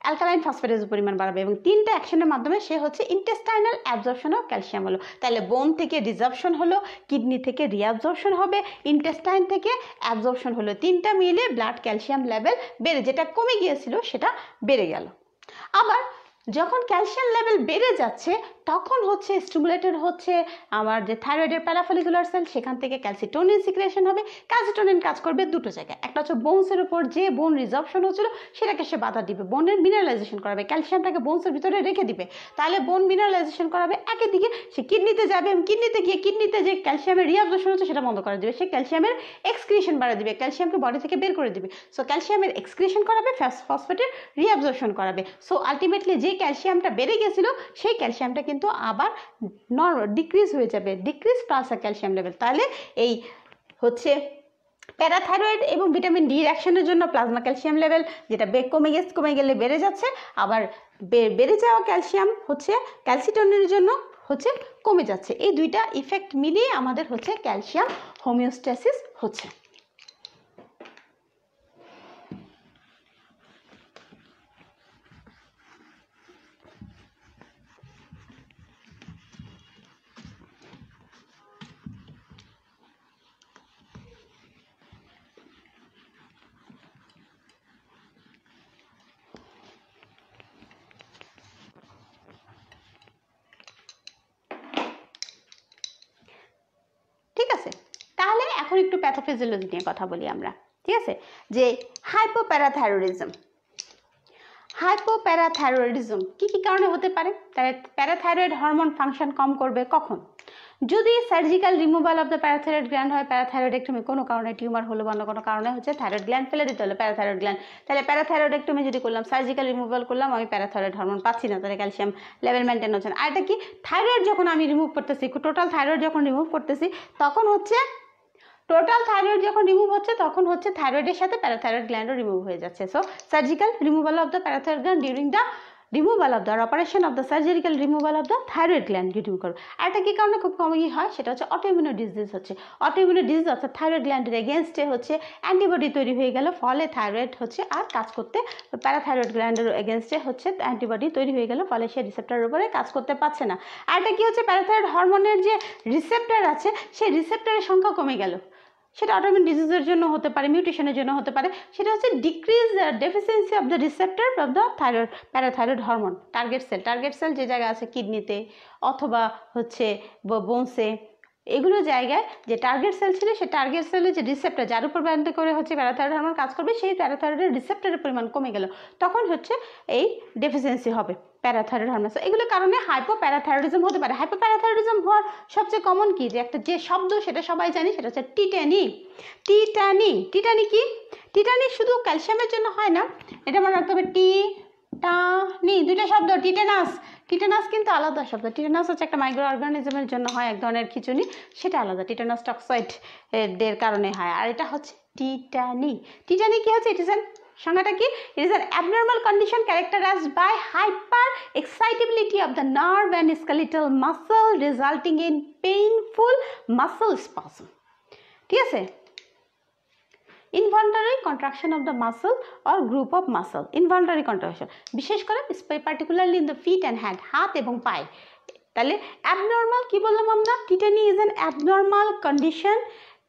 অ্যালকালাইন ফসফেটের পরিমাণ বাড়াবে এবং তিনটা অ্যাকশনের মাধ্যমে সে হচ্ছে ইন্টেস্টাইনাল অ্যাবজর্পশন অফ ক্যালসিয়াম হলো তাহলে বোন থেকে রিজার্পশন হলো কিডনি থেকে রিঅ্যাবজর্পশন হবে ইন্টেস্টাইন থেকে অ্যাবজর্পশন হলো তিনটা মিলে ব্লাড ক্যালসিয়াম লেভেল বেড়ে যেটা কমে গিয়েছিল সেটা বেড়ে গেল আবার যখন ক্যালসিয়াম লেভেল বেড়ে যাচ্ছে তখন হচ্ছে স্টিমুলেটেড হচ্ছে আমার যে থাইরয়েডের প্যারাফলিকুলার সেল সেখান থেকে ক্যালসিটোনিন সিক্রেশন হবে ক্যালসিটোনিন কাজ করবে দুটো জায়গায় একটা হচ্ছে বোনসের উপর যে বোন রিজার্ভশন হচ্ছিল সেটাকে সে বাধা দিবে বোনের মিনারেলাইজেশন করাবে ক্যালসিয়ামটাকে বোনসের ভিতরে রেখে দিবে তাহলে বোন মিনারেলাইজেশন করাবে একই দিকে সে কিডনিতে যাবে কিডনিতে গিয়ে কিডনিতে যে ক্যালসিয়ামের রিয়াবজর্শন হচ্ছে সেটা বন্ধ করে দিবে সে ক্যালসিয়ামের এক্সক্রিশন বাড়া দিবে ক্যালসিয়ামকে বডি থেকে বের করে দিবে সো ক্যালসিয়ামের এক্সক্রিশন করাবে ফসফেটের রিঅ্যাবজর্পশন করাবে সো আলটিমেটলি যে ক্যালসিয়ামটা বেড়ে গেছিলো সেই ক্যালসিয়ামটা কিন্তু আবার ডিক্রিজ হয়ে যাবে ডিক্রিজ প্লাসা ক্যালসিয়াম লেভেল তাহলে এই হচ্ছে প্যারাথাইরয়েড এবং ভিটামিন ডি অ্যাকশনের জন্য প্লাজমা ক্যালসিয়াম লেভেল যেটা কমে গেছে কমে গেলে বেড়ে যাচ্ছে আবার বেড়ে যাওয়া ক্যালসিয়াম হচ্ছে ক্যালসিটনের জন্য হচ্ছে কমে যাচ্ছে এই দুইটা ইফেক্ট মিলিয়ে আমাদের হচ্ছে ক্যালসিয়াম হোমিওস্ট্যাসিস হচ্ছে এখন একটু প্যাথোফিজিওলজি নিয়ে কথা বলি আমরা ঠিক আছে যে হাইপোপ্যারাথাইরয়েডিজম হাইপোপ্যারাথাইরয়েডিজম কি কি কারণে হতে পারে তাহলে প্যারাথাইরয়েড হরমোন ফাংশন কম করবে কখন যদি surgical removal of the parathyroid gland হয় প্যারাথাইরয়েডেক্টমি কোনো কারণে টিউমার হলো বা অন্য কোনো কারণে হচ্ছে থাইরয়েড গ্ল্যান্ড ফেলে দিতে হলো প্যারাথাইরয়েড গ্ল্যান্ড তাহলে প্যারাথাইরয়েডেক্টমি যদি করলাম সার্জিক্যাল রিমুভাল করলাম আমি প্যারাথাইরয়েড হরমোন পাচ্ছি না তাহলে ক্যালসিয়াম লেভেল মেনটেন হচ্ছে না আর এটা কি থাইরয়েড যখন আমি রিমুভ করতেছি টোটাল থাইরয়েড যখন রিমুভ করতেছি তখন হচ্ছে টোটাল থাইরয়েড যখন রিমুভ হচ্ছে তখন হচ্ছে থাইরয়েডের সাথে প্যারাথাইরয়েড গ্ল্যান্ডও রিমুভ হয়ে যাচ্ছে so surgical removal of the parathyroid gland during the removal of the operation of the surgical removal of the thyroid gland remove করবে আর এটা কী কারণে খুব কমই হয় সেটা হচ্ছে অটোইমিউনো ডিজিজ হচ্ছে অটোইমিউনো ডিজিজ অর্থাৎ থাইরয়েড গ্ল্যান্ডের এগেনস্টে হচ্ছে অ্যান্টিবডি তৈরি হয়ে গেল ফলে থাইরয়েড হচ্ছে আর কাজ করতে প্যারাথাইরয়েড গ্ল্যান্ডের এগেনস্টে হচ্ছে অ্যান্টিবডি তৈরি হয়ে গেল ফলে সে রিসেপ্টারের উপরে কাজ করতে পারছে না আর এটা কী হচ্ছে প্যারাথাইরয়েড হরমোনের যে রিসেপ্টার আছে সেই রিসেপ্টারের সংখ্যা কমে গেল সেটা অটোমিন ডিজিজের জন্য হতে পারে মিউটেশনের জন্য হতে পারে সেটা হচ্ছে decrease deficiency of the receptor of the thyroid parathyroid hormone target cell target cell যে জায়গায় আছে কিডনিতে অথবা হচ্ছে বোনসে এগুলো জায়গায় যে টার্গেট সেল ছিল সে টার্গেট সেলে যে রিসেপ্টার যার উপর ব্যান্ড করে হচ্ছে প্যারাথাইরয়েড হরমোন কাজ করবে সেই প্যারাথাইরয়েডের রিসেপ্টারের পরিমাণ কমে গেল তখন হচ্ছে এই ডেফিসিয়েন্সি হবে প্যারাথাইরয়েড হরমোন এগুলোর কারণে হাইপো প্যারাথাইরয়েডিজম হতে পারে হাইপো প্যারাথাইরয়েডিজম হওয়ার সবচেয়ে কমন কি যে একটা যে শব্দ সেটা সবাই জানি সেটা হচ্ছে টিটানি টিটানি টিটানি কি টিটানি শুধু ক্যালসিয়ামের জন্য হয় না এটা মনে রাখতে হবে টি টানি দুইটা শব্দ টিটেনাস টিটেনাস কিন্তু আলাদা শব্দ টিটেনাস হচ্ছে একটা মাইক্রো অর্গানিজমের জন্য হয় এক ধরনের খিচুনি সেটা আলাদা টিটেনাস টক্সাইড এর কারণে হয় আর এটা হচ্ছে টিটানি টিটানি কি হচ্ছে ইট ইজ সংজ্ঞাটা কি it is an abnormal condition characterize by hyper excitability of the nerve and skeletal muscle resulting in painful muscle spasm ঠিক আছে involuntary contraction of the muscle or group of muscle involuntary contraction বিশেষ করে particularly in the feet and hand হাত এবং পায়ে তাহলে abnormal কী বললাম আমরা tetany is an abnormal condition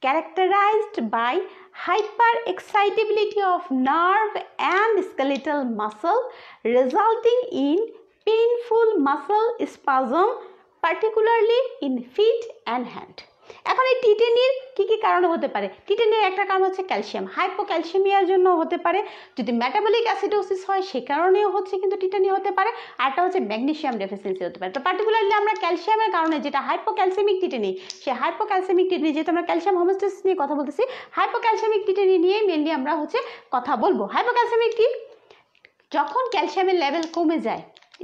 characterized by hyper hyperexcitability of nerve and skeletal muscle resulting in painful muscle spasm particularly in feet and hand এখন এই টিটেনির কী কী কারণ হতে পারে টিটেনির একটা কারণ হচ্ছে ক্যালসিয়াম হাইপোক্যালসিয়ামিয়ার জন্য হতে পারে যদি ম্যাটাবলিক অ্যাসিডোসিস হয় সে কারণেও হচ্ছে কিন্তু টিটেনি হতে পারে আরটা হচ্ছে ম্যাগনেশিয়াম ডেফিসিয়েন্সি হতে পারে তো পার্টিকুলারলি আমরা ক্যালসিয়ামের কারণে যেটা হাইপোক্যালসিয়ামিক টিটেনি সে হাইপোক্যালসিয়ামিক টিটেনি যেহেতু আমরা ক্যালসিয়াম হোমোস্টেসিস নিয়ে কথা বলতেছি হাইপোক্যালসিয়ামিক টিটেনি নিয়ে মেনলি আমরা হচ্ছে কথা বলবো হাইপোক্যালসিয়ামিক কি যখন ক্যালসিয়ামের লেভেল কমে যায়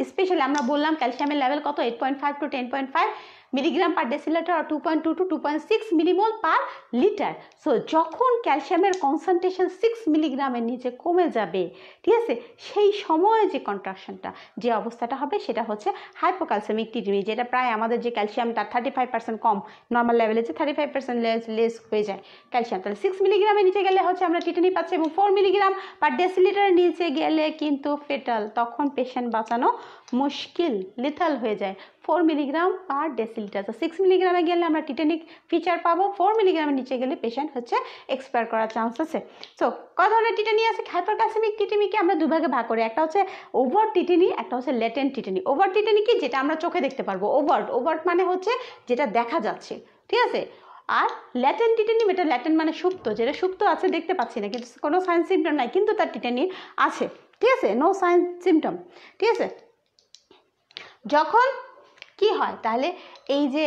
স্পেশালি আমরা বললাম ক্যালসিয়ামের লেভেল কত eight point five to ten point five milligram per decilitre আর two point two to two point six millimole per litre so যখন ক্যালসিয়ামের কনসেন্ট্রেশন সিক্স মিলিগ্রামের নিচে কমে যাবে ঠিক আছে সেই সময়ে যে কন্ট্রাকশনটা যে অবস্থাটা হবে সেটা হচ্ছে হাইপোক্যালসিয়ামিক টিটিমি যেটা প্রায় আমাদের যে ক্যালসিয়ামটা থার্টি ফাইভ পার্সেন্ট কম নর্মাল লেভেলে যে থার্টি ফাইভ পার্সেন্ট লেস হয়ে যায় ক্যালসিয়াম তাহলে সিক্স মিলিগ্রামের নিচে গেলে হচ্ছে আমরা টিটানি e পাচ্ছি এবং ফোর মিলিগ্রাম পার ডেসিলিটারের নিচে গেলে কিন্তু ফেটাল তখন পেশেন্ট বাঁচানো মুশকিল লিথাল হয়ে যায় ফোর মিলিগ্রাম পার ডেসিলিটার তো সিক্স মিলিগ্রামে গেলে আমরা টিটেনিক ফিচার পাবো ফোর মিলিগ্রামের নিচে গেলে পেশেন্ট হচ্ছে এক্সপায়ার করার চান্স আছে সো কত ধরনের টিটেনি আছে হাইপারক্যাসেমিক টিটেনিকে আমরা দুভাগে ভাগ করি একটা হচ্ছে ওভার টিটেনি একটা হচ্ছে লেটেন্ট টিটেনি ওভার টিটেনি কি যেটা আমরা চোখে দেখতে পারবো ওভার্ট ওভার্ট মানে হচ্ছে যেটা দেখা যাচ্ছে ঠিক আছে আর ল্যাটেন টিটেনিম এটা ল্যাটেন মানে সুপ্ত যেটা সুপ্ত আছে দেখতে পাচ্ছি না কিন্তু কোনো সায়েন্স সিমটম নাই কিন্তু তার টিটেনি আছে ঠিক আছে নো সায়েন্স সিমটম ঠিক আছে যখন কি হয় তাহলে এই যে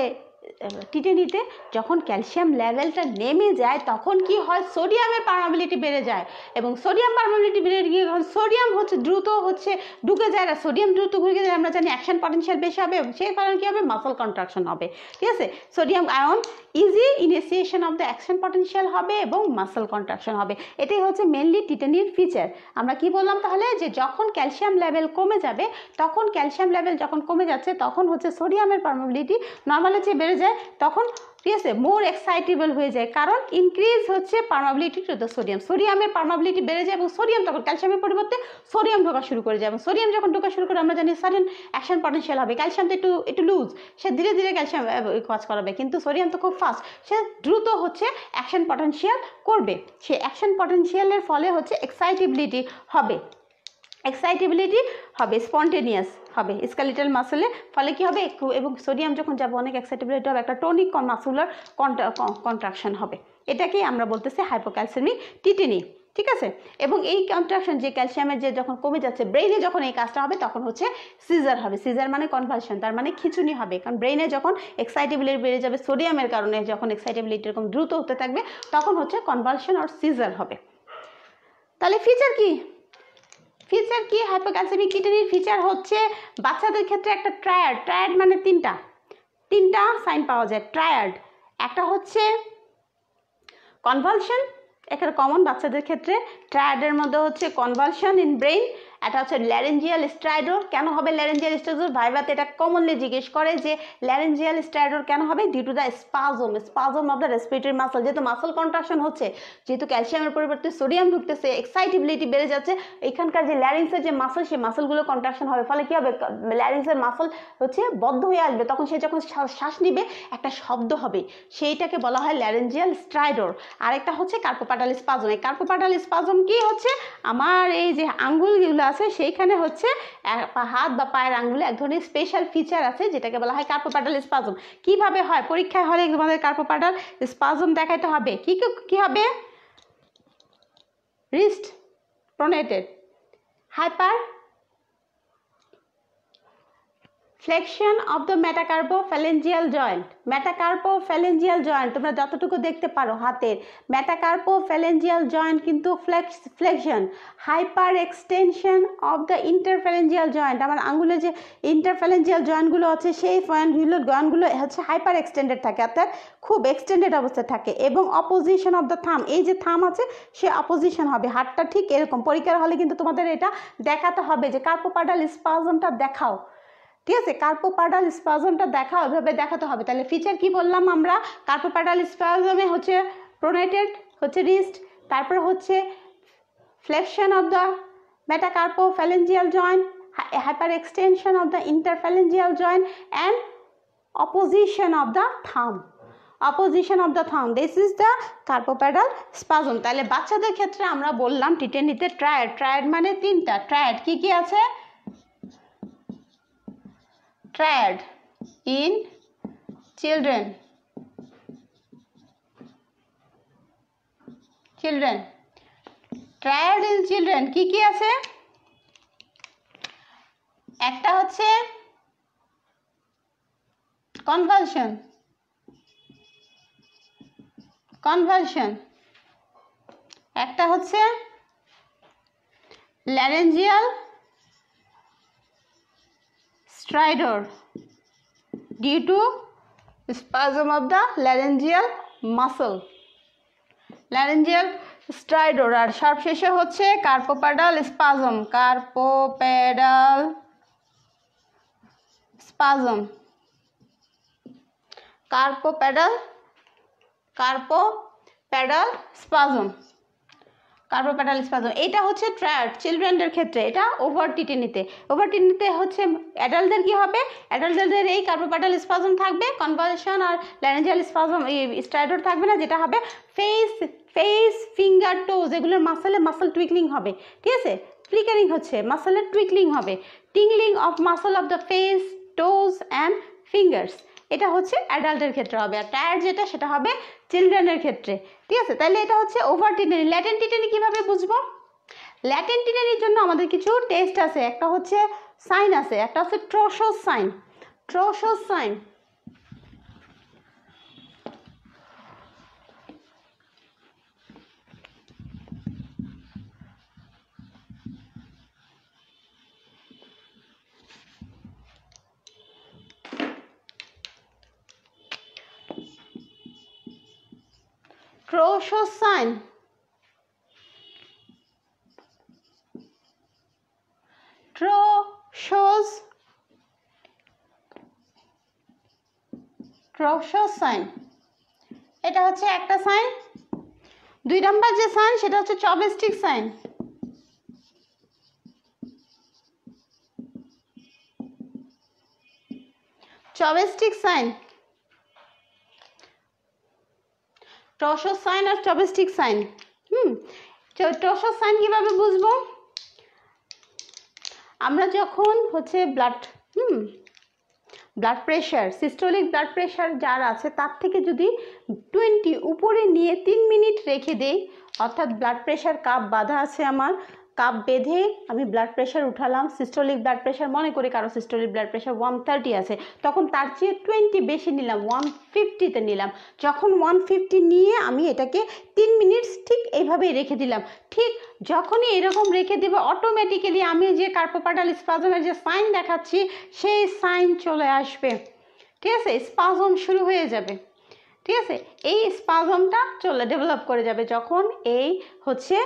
কিডনিতে যখন ক্যালসিয়াম লেভেলটা নেমে যায় তখন কি হয় সোডিয়ামের পারমাবিলিটি বেড়ে যায় এবং সোডিয়াম পারমাবিলিটি বেড়ে গিয়ে যখন সোডিয়াম হচ্ছে দ্রুত হচ্ছে ঢুকে যায় আর সোডিয়াম দ্রুত ঢুকে যায় আমরা জানি অ্যাকশন পটেনশিয়াল বেশি হবে এবং সেই কারণে কী হবে মাসল কন্ট্রাকশন হবে ঠিক আছে sodium ion easy initiation of the action potential হবে এবং মাসল কন্ট্রাকশন হবে এটাই হচ্ছে মেনলি টিটানির ফিচার আমরা কি বললাম তাহলে যে যখন ক্যালসিয়াম লেভেল কমে যাবে তখন ক্যালসিয়াম লেভেল যখন কমে যাচ্ছে তখন হচ্ছে সোডিয়ামের পারমাবিলিটি নর্মালের চেয়ে বেড়ে হয়ে যায় তখন ঠিক আছে মোর এক্সাইটেবল হয়ে যায় কারণ ইনক্রিজ হচ্ছে পারমাবিলিটি টু দ্য সোডিয়াম সোডিয়ামের পারমাবিলিটি বেড়ে যায় এবং সোডিয়াম তখন ক্যালসিয়ামের পরিবর্তে সোডিয়াম ঢোকা শুরু করে যায় এবং সোডিয়াম যখন ঢোকা শুরু করে আমরা জানি সাডেন অ্যাকশন পটেন্সিয়াল হবে ক্যালসিয়াম তো একটু একটু লুজ সে ধীরে ধীরে ক্যালসিয়াম কাজ করাবে কিন্তু সোডিয়াম তো খুব ফাস্ট সে দ্রুত হচ্ছে অ্যাকশন পটেন্সিয়াল করবে সে অ্যাকশন পটেন্সিয়ালের ফলে হচ্ছে এক্সাইটেবিলিটি হবে এক্সাইটেবিলিটি হবে স্পন্টেনিয়াস হবে স্কালিটাল মাসেলে ফলে কি হবে এবং সোডিয়াম যখন যাবে অনেক এক্সাইটেবিলিটি হবে একটা টনিক মাসুলার কন্ট্রাকশন হবে এটাকেই আমরা বলতেছি হাইপোক্যালসেমিক টিটেনি ঠিক আছে এবং এই কন্ট্রাকশন যে ক্যালসিয়ামের যে যখন কমে যাচ্ছে ব্রেইনে যখন এই কাজটা হবে তখন হচ্ছে সিজার হবে সিজার মানে কনভালশান তার মানে খিচুনি হবে কারণ ব্রেইনে যখন এক্সাইটেবিলিটি বেড়ে যাবে সোডিয়ামের কারণে যখন এক্সাইটেবিলিটি এরকম দ্রুত হতে থাকবে তখন হচ্ছে কনভালশন আর সিজার হবে তাহলে ফিচার কি ফিচার কি হাইপোক্যালসেমিক কিডনির ফিচার হচ্ছে বাচ্চাদের ক্ষেত্রে একটা ট্রায়ার্ড ট্রায়ার্ড মানে তিনটা তিনটা সাইন পাওয়া যায় ট্রায়ার্ড একটা হচ্ছে কনভালশন একটা কমন বাচ্চাদের ক্ষেত্রে ট্রায়ার্ডের মধ্যে হচ্ছে কনভালশন ইন ব্রেইন এটা হচ্ছে ল্যারেঞ্জিয়াল স্ট্রাইডোর কেন হবে ল্যারেঞ্জিয়াল স্ট্রাইডোর ভাইভাতে এটা কমনলি জিজ্ঞেস করে যে ল্যারেঞ্জিয়াল স্ট্রাইডোর কেন হবে due to the spasm spasm of the respiratory muscle যেহেতু মাসল কন্ট্রাকশন হচ্ছে যেহেতু ক্যালসিয়ামের পরিবর্তে সোডিয়াম ঢুকতেছে এক্সাইটিবিলিটি বেড়ে যাচ্ছে এখানকার যে ল্যারিংসের যে মাসল সেই মাসলগুলো কন্ট্রাকশন হবে ফলে কী হবে ল্যারিংসের মাসল হচ্ছে বদ্ধ হয়ে আসবে তখন সে যখন শ্বাস নিবে একটা শব্দ হবে সেইটাকে বলা হয় ল্যারেঞ্জিয়াল স্ট্রাইডোর আরেকটা হচ্ছে কার্পোপাটাল স্পাজম এই কার্পোপাটাল স্পাজম কি হচ্ছে আমার এই যে আঙ্গুলগুলো আছে সেইখানে হচ্ছে হাত বা পায়ের আঙ্গুলে এক ধরনের স্পেশাল ফিচার আছে যেটাকে বলা হয় কার্পোপাডাল স্পাজম কিভাবে হয় পরীক্ষায় হলে তোমাদের কার্পোপাডাল স্পাজম দেখাইতে হবে কি কি হবে wrist pronated hyper flexion of the phalangeal joint metacarpophalangeal joint তোমরা যতটুকু দেখতে পারো হাতের ফ্যালেঞ্জিয়াল জয়েন্ট কিন্তু flex flexion hyper extension of the interphalangeal joint আমার আঙুলে যে ইন্টারফ্যালেঞ্জিয়াল জয়েন্টগুলো আছে সেই পয়েন্টগুলো জয়েন্টগুলো হচ্ছে হাইপার এক্সটেন্ডেড থাকে অর্থাৎ খুব এক্সটেন্ডেড অবস্থায় থাকে এবং অপোজিশন অফ দ্য থাম এই যে থাম আছে সে অপোজিশন হবে হাতটা ঠিক এরকম পরীক্ষার হলে কিন্তু তোমাদের এটা দেখাতে হবে যে কার্পোপাডাল স্পাজমটা দেখাও ঠিক আছে কার্পোপাডাল স্পাজমটা দেখা ওইভাবে দেখাতে হবে তাহলে ফিচার কি বললাম আমরা কার্পোপাডাল স্পাজমে হচ্ছে প্রোনেটেড হচ্ছে রিস্ট তারপর হচ্ছে flexion of the metacarpophalangeal joint hyper extension of the interphalangeal joint and opposition of the thumb opposition of the thumb this is the carpopedal spasm তাহলে বাচ্চাদের ক্ষেত্রে আমরা বললাম টিটেনিতে ট্রায়াড ট্রায়াড মানে তিনটা ট্রায়াড কি কি আছে triad in children. Children. Triad in children. কি কি আছে? একটা হচ্ছে কনভালশন কনভালশন একটা হচ্ছে laryngeal stridor due to spasm of the laryngeal muscle laryngeal stridor আর sharp শেষে হচ্ছে carpopedal spasm carpopedal spasm carpopedal carpopedal spasm carpopedal spasm এটা হচ্ছে ট্র্যাট চিলড্রেনদের ক্ষেত্রে এটা ওভার টিটেনিতে ওভার টিটেনিতে হচ্ছে অ্যাডাল্টদের কী হবে অ্যাডাল্টদের এই কার্বোপ্যাটাল স্পাজম থাকবে কনভালশন আর ল্যানেজাল স্পাজম স্ট্রাইডর থাকবে না যেটা হবে ফেস ফেস ফিঙ্গার টোজ এগুলোর মাসেলে মাসেল টুইকলিং হবে ঠিক আছে ফ্লিকারিং হচ্ছে মাসেলের টুইকলিং হবে tingling of muscle of the face toes and fingers এটা হচ্ছে অ্যাডাল্টের ক্ষেত্রে হবে আর টায়ার যেটা সেটা হবে চিলড্রেনের ক্ষেত্রে ঠিক আছে তাহলে এটা হচ্ছে ওভার টিটেনি ল্যাটেন টিটেনি কীভাবে বুঝবো ল্যাটেন টিটেনির জন্য আমাদের কিছু টেস্ট আছে একটা হচ্ছে সাইন আছে একটা হচ্ছে Trousseau sign Trousseau sign cosine. Draw shows draw shows sign. এটা হচ্ছে একটা সাইন দুই নাম্বার যে সাইন সেটা হচ্ছে চপস্টিক সাইন চপস্টিক সাইন টসর সাইন আর টবেস্টিক সাইন হুম টসর সাইন কীভাবে বুঝবো আমরা যখন হচ্ছে blood hmm blood pressure systolic blood pressure যার আছে তার থেকে যদি টোয়েন্টি উপরে নিয়ে তিন মিনিট রেখে দেই অর্থাৎ ব্লাড প্রেশার কাপ বাধা আছে আমার কাপ বেঁধে আমি ব্লাড প্রেশার উঠালাম সিস্টোলিক ব্লাড প্রেশার মনে করি কারো systolic blood pressure one thirty আছে তখন তার চেয়ে টোয়েন্টি বেশি নিলাম ওয়ান ফিফটিতে নিলাম যখন ওয়ান ফিফটি নিয়ে আমি এটাকে তিন মিনিট ঠিক এইভাবেই রেখে দিলাম ঠিক যখনই এরকম রেখে দেবে অটোমেটিক্যালি আমি যে কার্পোপাটাল স্পাজমের যে সাইন দেখাচ্ছি সেই সাইন চলে আসবে ঠিক আছে স্পাজম শুরু হয়ে যাবে ঠিক আছে এই স্পাজমটা চলে ডেভেলপ করে যাবে যখন এই হচ্ছে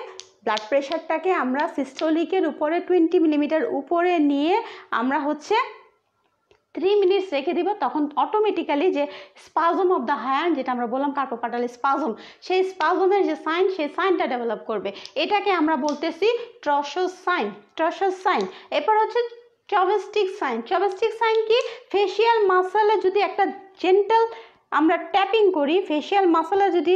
ব্লাড প্রেশারটাকে আমরা সিস্টোলিকের উপরে টোয়েন্টি মিলিমিটার উপরে নিয়ে আমরা হচ্ছে থ্রি মিনিটস রেখে দিব তখন অটোমেটিক্যালি যে স্পাজম অফ দ্য হায়ার যেটা আমরা বললাম কার্পোপাটাল স্পাজম সেই স্পাজমের যে সাইন সেই সাইনটা ডেভেলপ করবে এটাকে আমরা বলতেছি ট্রসোস সাইন ট্রসোস সাইন এরপর হচ্ছে চবেস্টিক সাইন চবেস্টিক সাইন কি ফেসিয়াল মাসালে যদি একটা জেন্টাল আমরা ট্যাপিং করি ফেসিয়াল মাসালে যদি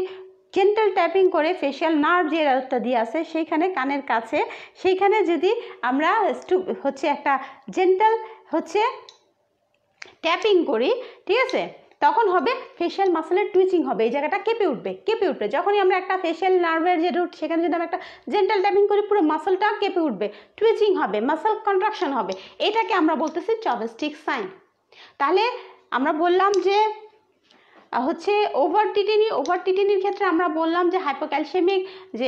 জেন্টাল ট্যাপিং করে ফেশিয়াল নার্ভ যে রাস্তা দিয়ে আছে সেইখানে কানের কাছে সেইখানে যদি আমরা হচ্ছে একটা জেন্টাল হচ্ছে ট্যাপিং করি ঠিক আছে তখন হবে ফেশিয়াল মাসেলের টুইচিং হবে এই জায়গাটা কেঁপে উঠবে কেঁপে উঠবে যখনই আমরা একটা ফেশিয়াল নার্ভের যে রুট সেখানে যদি আমরা একটা জেন্টাল ট্যাপিং করি পুরো মাসেলটা কেঁপে উঠবে টুইচিং হবে মাসেল কন্ট্রাকশন হবে এটাকে আমরা বলতেছি চবেস্টিক সাইন তাহলে আমরা বললাম যে হচ্ছে ওভার টিটেনি ওভার টিটেনির ক্ষেত্রে আমরা বললাম যে হাইপোক্যালসেমিক যে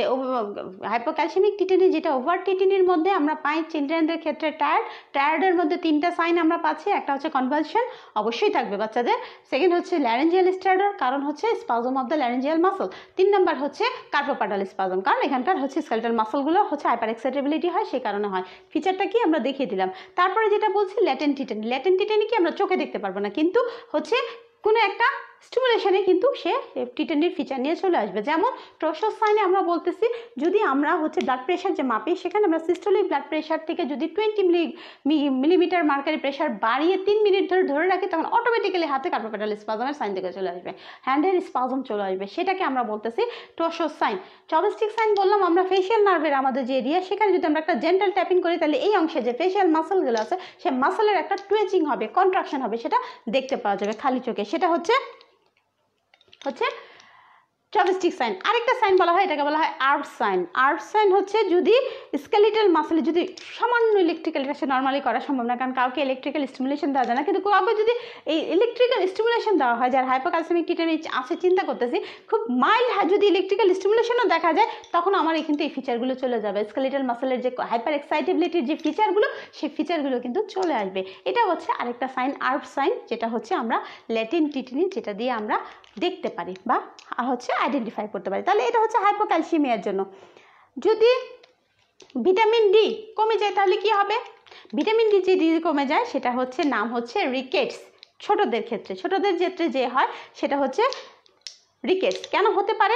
হাইপোক্যালসেমিক টিটেনি যেটা ওভার টিটেনির মধ্যে আমরা পাই চিলড্রেনদের ক্ষেত্রে টায়ার্ড টায়ার্ডের মধ্যে তিনটা সাইন আমরা পাচ্ছি একটা হচ্ছে কনভালশন অবশ্যই থাকবে বাচ্চাদের সেকেন্ড হচ্ছে ল্যারেঞ্জিয়াল স্ট্যাডর কারণ হচ্ছে spasm of the laryngeal muscle তিন নম্বর হচ্ছে কার্পোপাটাল স্পাজম কারণ এখানকার হচ্ছে স্কেলটাল মাসলগুলো হচ্ছে হাইপার এক্সাইটেবিলিটি হয় সেই কারণে হয় ফিচারটা কি আমরা দেখিয়ে দিলাম তারপরে যেটা বলছি ল্যাটেন টিটেনি ল্যাটেন টিটেনি কি আমরা চোখে দেখতে পারবো না কিন্তু হচ্ছে কোনো একটা স্টিমুলেশনে কিন্তু সে টিটেনের ফিচার নিয়ে চলে আসবে যেমন ট্রসর সাইনে আমরা বলতেছি যদি আমরা হচ্ছে ব্লাড প্রেশার যে মাপি সেখানে আমরা সিস্টোলিক ব্লাড প্রেশার থেকে যদি twenty milli millimetre mercury pressure বাড়িয়ে তিন মিনিট ধরে ধরে রাখি তখন অটোমেটিক্যালি হাতে কার্পোপেটাল স্পাজমের সাইন থেকে চলে আসবে হ্যান্ডের স্পাজম চলে আসবে সেটাকে আমরা বলতেছি ট্রসর সাইন চবেস্টিক সাইন বললাম আমরা ফেসিয়াল নার্ভের আমাদের যে এরিয়া সেখানে যদি আমরা একটা জেন্টাল ট্যাপিং করি তাহলে এই অংশে যে ফেসিয়াল মাসেলগুলো আছে সে মাসেলের একটা টুয়েচিং হবে কন্ট্রাকশন হবে সেটা দেখতে পাওয়া যাবে খালি চোখে সেটা হচ্ছে হচ্ছে ট্রাভিস্টিক সাইন আরেকটা সাইন বলা হয় এটাকে বলা হয় আর্ট সাইন আর্ট সাইন হচ্ছে যদি স্কেলিটাল মাসেলে যদি সামান্য ইলেকট্রিক্যাল এটা সে নর্মালি করা সম্ভব না কারণ কাউকে ইলেকট্রিক্যাল স্টিমুলেশন দেওয়া যায় না কিন্তু কাউকে যদি এই ইলেকট্রিক্যাল স্টিমুলেশন দেওয়া হয় যার হাইপোক্যালসেমিক কিটানি আসে চিন্তা করতেছি খুব মাইল্ড যদি ইলেকট্রিক্যাল স্টিমুলেশনও দেখা যায় তখন আমার এই কিন্তু এই ফিচারগুলো চলে যাবে স্কেলিটাল মাসেলের যে হাইপার এক্সাইটেবিলিটির যে ফিচারগুলো সেই ফিচারগুলো কিন্তু চলে আসবে এটা হচ্ছে আরেকটা সাইন আর্ট সাইন যেটা হচ্ছে আমরা ল্যাটিন টিটিনি যেটা দিয়ে আমরা দেখতে পারি বা হচ্ছে আইডেন্টিফাই করতে পারি তাহলে এটা হচ্ছে হাইপোক্যালসিমিয়ার জন্য যদি ভিটামিন ডি কমে যায় তাহলে কি হবে ভিটামিন ডি যে ডি কমে যায় সেটা হচ্ছে নাম হচ্ছে রিকেটস ছোটদের ক্ষেত্রে ছোটদের ক্ষেত্রে যে হয় সেটা হচ্ছে রিকেটস কেন হতে পারে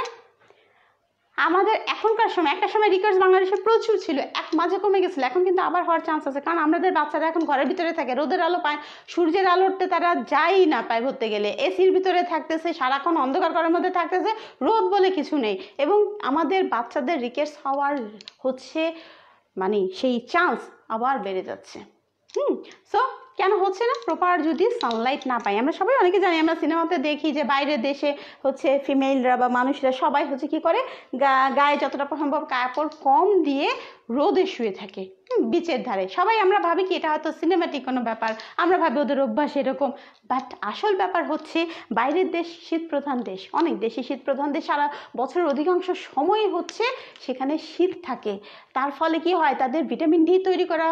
আমাদের এখনকার সময় একটা সময় রিকোয়েস্ট বাংলাদেশে প্রচুর ছিল এক মাঝে কমে গেছিলো এখন কিন্তু আবার হওয়ার চান্স আছে কারণ আমাদের বাচ্চারা এখন ঘরের ভিতরে থাকে রোদের আলো পায় সূর্যের আলোতে তারা যাই না পায় ভরতে গেলে এসির ভিতরে থাকতেছে সারাক্ষণ অন্ধকার করার মধ্যে থাকতেছে রোদ বলে কিছু নেই এবং আমাদের বাচ্চাদের রিকোয়েস্ট হওয়ার হচ্ছে মানে সেই চান্স আবার বেড়ে যাচ্ছে হুম সো কেন হচ্ছে না প্রপার যদি সানলাইট না পাই আমরা সবাই অনেকে জানি আমরা সিনেমাতে দেখি যে বাইরের দেশে হচ্ছে ফিমেলরা বা মানুষরা সবাই হচ্ছে কি করে গায়ে যতটা সম্ভব কাপড় কম দিয়ে রোদে শুয়ে থাকে বিচের ধারে সবাই আমরা ভাবি কি এটা হয়তো সিনেমাটিক কোনো ব্যাপার আমরা ভাবি ওদের অভ্যাস এরকম বাট আসল ব্যাপার হচ্ছে বাইরের দেশ শীত প্রধান দেশ অনেক দেশে শীত প্রধান দেশ সারা বছরের অধিকাংশ সময় হচ্ছে সেখানে শীত থাকে তার ফলে কি হয় তাদের ভিটামিন ডি তৈরি করা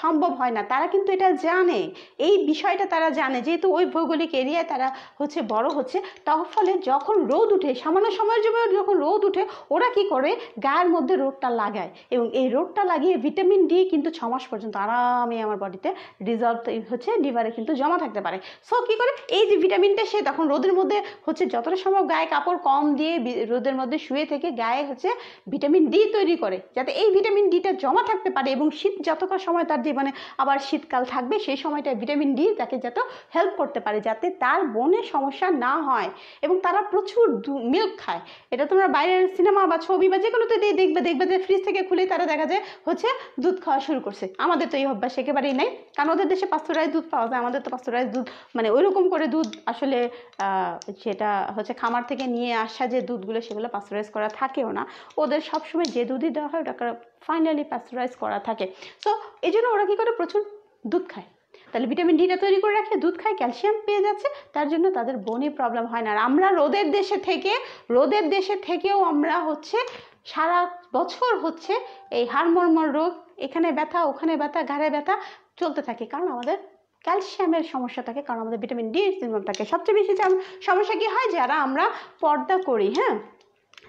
সম্ভব হয় না তারা কিন্তু এটা জানে এই বিষয়টা তারা জানে যেহেতু ওই ভৌগোলিক এরিয়ায় তারা হচ্ছে বড় হচ্ছে তার ফলে যখন রোদ উঠে সামান্য সময়ের জন্য যখন রোদ উঠে ওরা কি করে গায়ের মধ্যে রোদটা লাগায় এবং এই রোদটা লাগিয়ে ভিটামিন ডি কিন্তু ছ মাস পর্যন্ত আরামে আমার বডিতে রিজার্ভ হচ্ছে লিভারে কিন্তু জমা থাকতে পারে সো কি করে এই যে ভিটামিনটা সে তখন রোদের মধ্যে হচ্ছে যতটা সম্ভব গায়ে কাপড় কম দিয়ে রোদের মধ্যে শুয়ে থেকে গায়ে হচ্ছে ভিটামিন ডি তৈরি করে যাতে এই ভিটামিন ডিটা জমা থাকতে পারে এবং শীত যতটা সময় তার জীবনে আবার শীতকাল থাকবে সেই সময়টায় ভিটামিন ডি তাকে যত হেল্প করতে পারে যাতে তার বনে সমস্যা না হয় এবং তারা প্রচুর মিল্ক খায় এটা তোমরা বাইরের সিনেমা বা ছবি বা যে কোনোতে দিয়ে দেখবে দেখবে যে ফ্রিজ থেকে খুলে তারা দেখা যায় হচ্ছে দুধ খাওয়া শুরু করছে আমাদের তো এই অভ্যাস একেবারেই নাই কারণ ওদের দেশে পাস্তুরাইজ দুধ পাওয়া যায় আমাদের তো পাস্তুরাইজ দুধ মানে ওইরকম করে দুধ আসলে সেটা হচ্ছে খামার থেকে নিয়ে আসা যে দুধগুলো সেগুলো পাস্তুরাইজ করা থাকেও না ওদের সবসময় যে দুধই দেওয়া হয় ওটা ফাইনালি প্যাস্টারাইজ করা থাকে সো এই জন্য ওরা কী করে প্রচুর দুধ খায় তাহলে ভিটামিন ডিটা তৈরি করে রাখে দুধ খায় ক্যালসিয়াম পেয়ে যাচ্ছে তার জন্য তাদের বনে প্রবলেম হয় না আর আমরা রোদের দেশে থেকে রোদের দেশে থেকেও আমরা হচ্ছে সারা বছর হচ্ছে এই হাড়মর্মর রোগ এখানে ব্যথা ওখানে ব্যথা ঘাড়ে ব্যথা চলতে থাকে কারণ আমাদের ক্যালসিয়ামের সমস্যা থাকে কারণ আমাদের ভিটামিন ডি সিনড্রোম থাকে সবচেয়ে বেশি সমস্যা কি হয় যারা আমরা পর্দা করি হ্যাঁ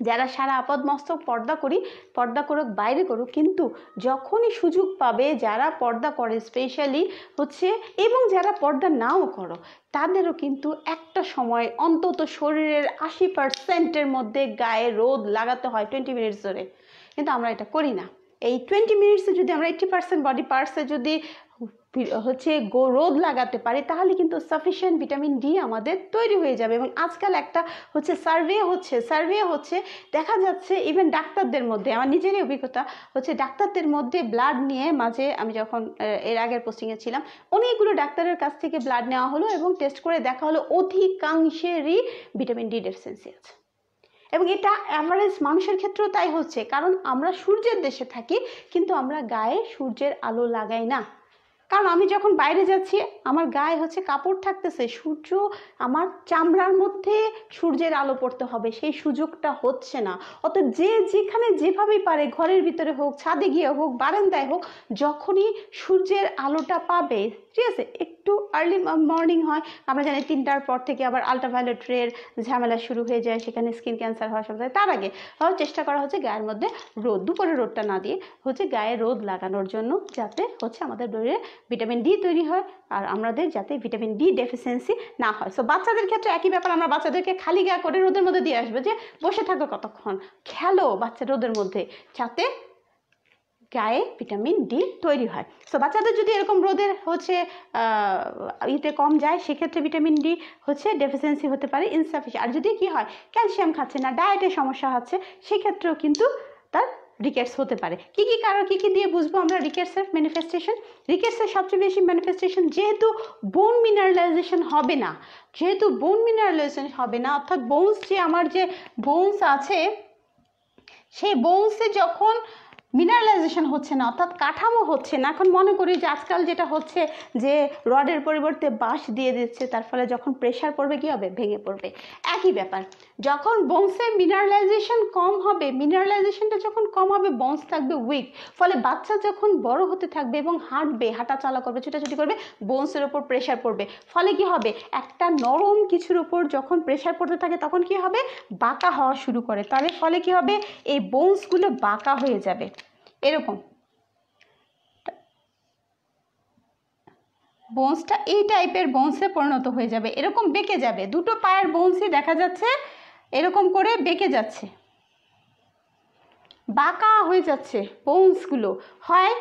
যারা সারা আপদ মস্তক পর্দা করি পর্দা করুক বাইরে করুক কিন্তু যখনই সুযোগ পাবে যারা পর্দা করে স্পেশালি হচ্ছে এবং যারা পর্দা নাও করো তাদেরও কিন্তু একটা সময় অন্তত শরীরের আশি পার্সেন্টের মধ্যে গায়ে রোদ লাগাতে হয় টোয়েন্টি মিনিটস ধরে কিন্তু আমরা এটা করি না এই টোয়েন্টি মিনিটসে যদি আমরা এইটি পার্সেন্ট বডি পার্টসে যদি হচ্ছে রোদ লাগাতে পারে তাহলে কিন্তু সাফিসিয়েন্ট ভিটামিন ডি আমাদের তৈরি হয়ে যাবে এবং আজকাল একটা হচ্ছে সার্ভে হচ্ছে সার্ভে হচ্ছে দেখা যাচ্ছে ইভেন ডাক্তারদের মধ্যে আমার নিজেরই অভিজ্ঞতা হচ্ছে ডাক্তারদের মধ্যে ব্লাড নিয়ে মাঝে আমি যখন এর আগের পোস্টিংয়ে ছিলাম অনেকগুলো ডাক্তারের কাছ থেকে ব্লাড নেওয়া হলো এবং টেস্ট করে দেখা হলো অধিকাংশেরই ভিটামিন ডি ডেফিসিয়েন্সি আছে এবং এটা অ্যাভারেজ মানুষের ক্ষেত্রেও তাই হচ্ছে কারণ আমরা সূর্যের দেশে থাকি কিন্তু আমরা গায়ে সূর্যের আলো লাগাই না কারণ আমি যখন বাইরে যাচ্ছি আমার গায়ে হচ্ছে কাপড় থাকতেছে সূর্য আমার চামড়ার মধ্যে সূর্যের আলো পড়তে হবে সেই সুযোগটা হচ্ছে না অত যে যেখানে যেভাবেই পারে ঘরের ভিতরে হোক ছাদে গিয়ে হোক বারান্দায় হোক যখনই সূর্যের আলোটা পাবে ঠিক আছে একটু আর্লি মর্নিং হয় আমরা জানি তিনটার পর থেকে আবার আলট্রাভায়োলেট রের ঝামেলা শুরু হয়ে যায় সেখানে স্কিন ক্যান্সার হওয়ার সম্ভাবনা তার আগে চেষ্টা করা হচ্ছে গায়ের মধ্যে রোদ দুপুরে রোদটা না দিয়ে হচ্ছে গায়ে রোদ লাগানোর জন্য যাতে হচ্ছে আমাদের শরীরে ভিটামিন ডি তৈরি হয় আর আমাদের যাতে ভিটামিন ডি ডেফিসিয়েন্সি না হয় সো বাচ্চাদের ক্ষেত্রে একই ব্যাপার আমরা বাচ্চাদেরকে খালি গা করে রোদের মধ্যে দিয়ে আসবো যে বসে থাকো কতক্ষণ খেলো বাচ্চা রোদের মধ্যে যাতে গায়ে ভিটামিন ডি তৈরি হয় সো বাচ্চাদের যদি এরকম রোদের হচ্ছে ইতে কম যায় সেক্ষেত্রে ভিটামিন ডি হচ্ছে ডেফিসিয়েন্সি হতে পারে ইনসাফিসিয়েন্ট আর যদি কি হয় ক্যালসিয়াম খাচ্ছে না ডায়েটে সমস্যা হচ্ছে সেক্ষেত্রেও কিন্তু তার রিকেটস হতে পারে কি কি কারণ কি কি দিয়ে বুঝবো আমরা রিকেটসের ম্যানিফেস্টেশন রিকেটসের সবচেয়ে বেশি ম্যানিফেস্টেশন যেহেতু বোন মিনারেলাইজেশন হবে না যেহেতু বোন মিনারেলাইজেশন হবে না অর্থাৎ বোনস যে আমার যে বোনস আছে সেই বোনসে যখন মিনারেলাইজেশন হচ্ছে না অর্থাৎ কাঠামো হচ্ছে না এখন মনে করি যে আজকাল যেটা হচ্ছে যে রডের পরিবর্তে বাঁশ দিয়ে দিচ্ছে তার ফলে যখন প্রেশার পড়বে কী হবে ভেঙে পড়বে একই ব্যাপার যখন বংশে মিনারেলাইজেশন কম হবে মিনারেলাইজেশনটা যখন কম হবে বংশ থাকবে উইক ফলে বাচ্চা যখন বড় হতে থাকবে এবং হাঁটবে হাঁটা চলা করবে ছুটাছুটি করবে বংশের ওপর প্রেশার পড়বে ফলে কি হবে একটা নরম কিছুর ওপর যখন প্রেশার পড়তে থাকে তখন কি হবে বাঁকা হওয়া শুরু করে তাহলে ফলে কি হবে এই বংশগুলো বাঁকা হয়ে যাবে এরকম বোনসটা এই টাইপের বোনসে পরিণত হয়ে যাবে এরকম বেঁকে যাবে দুটো পায়ের বোনসই দেখা যাচ্ছে এরকম করে বেঁকে যাচ্ছে বাঁকা হয়ে যাচ্ছে বোনসগুলো হয়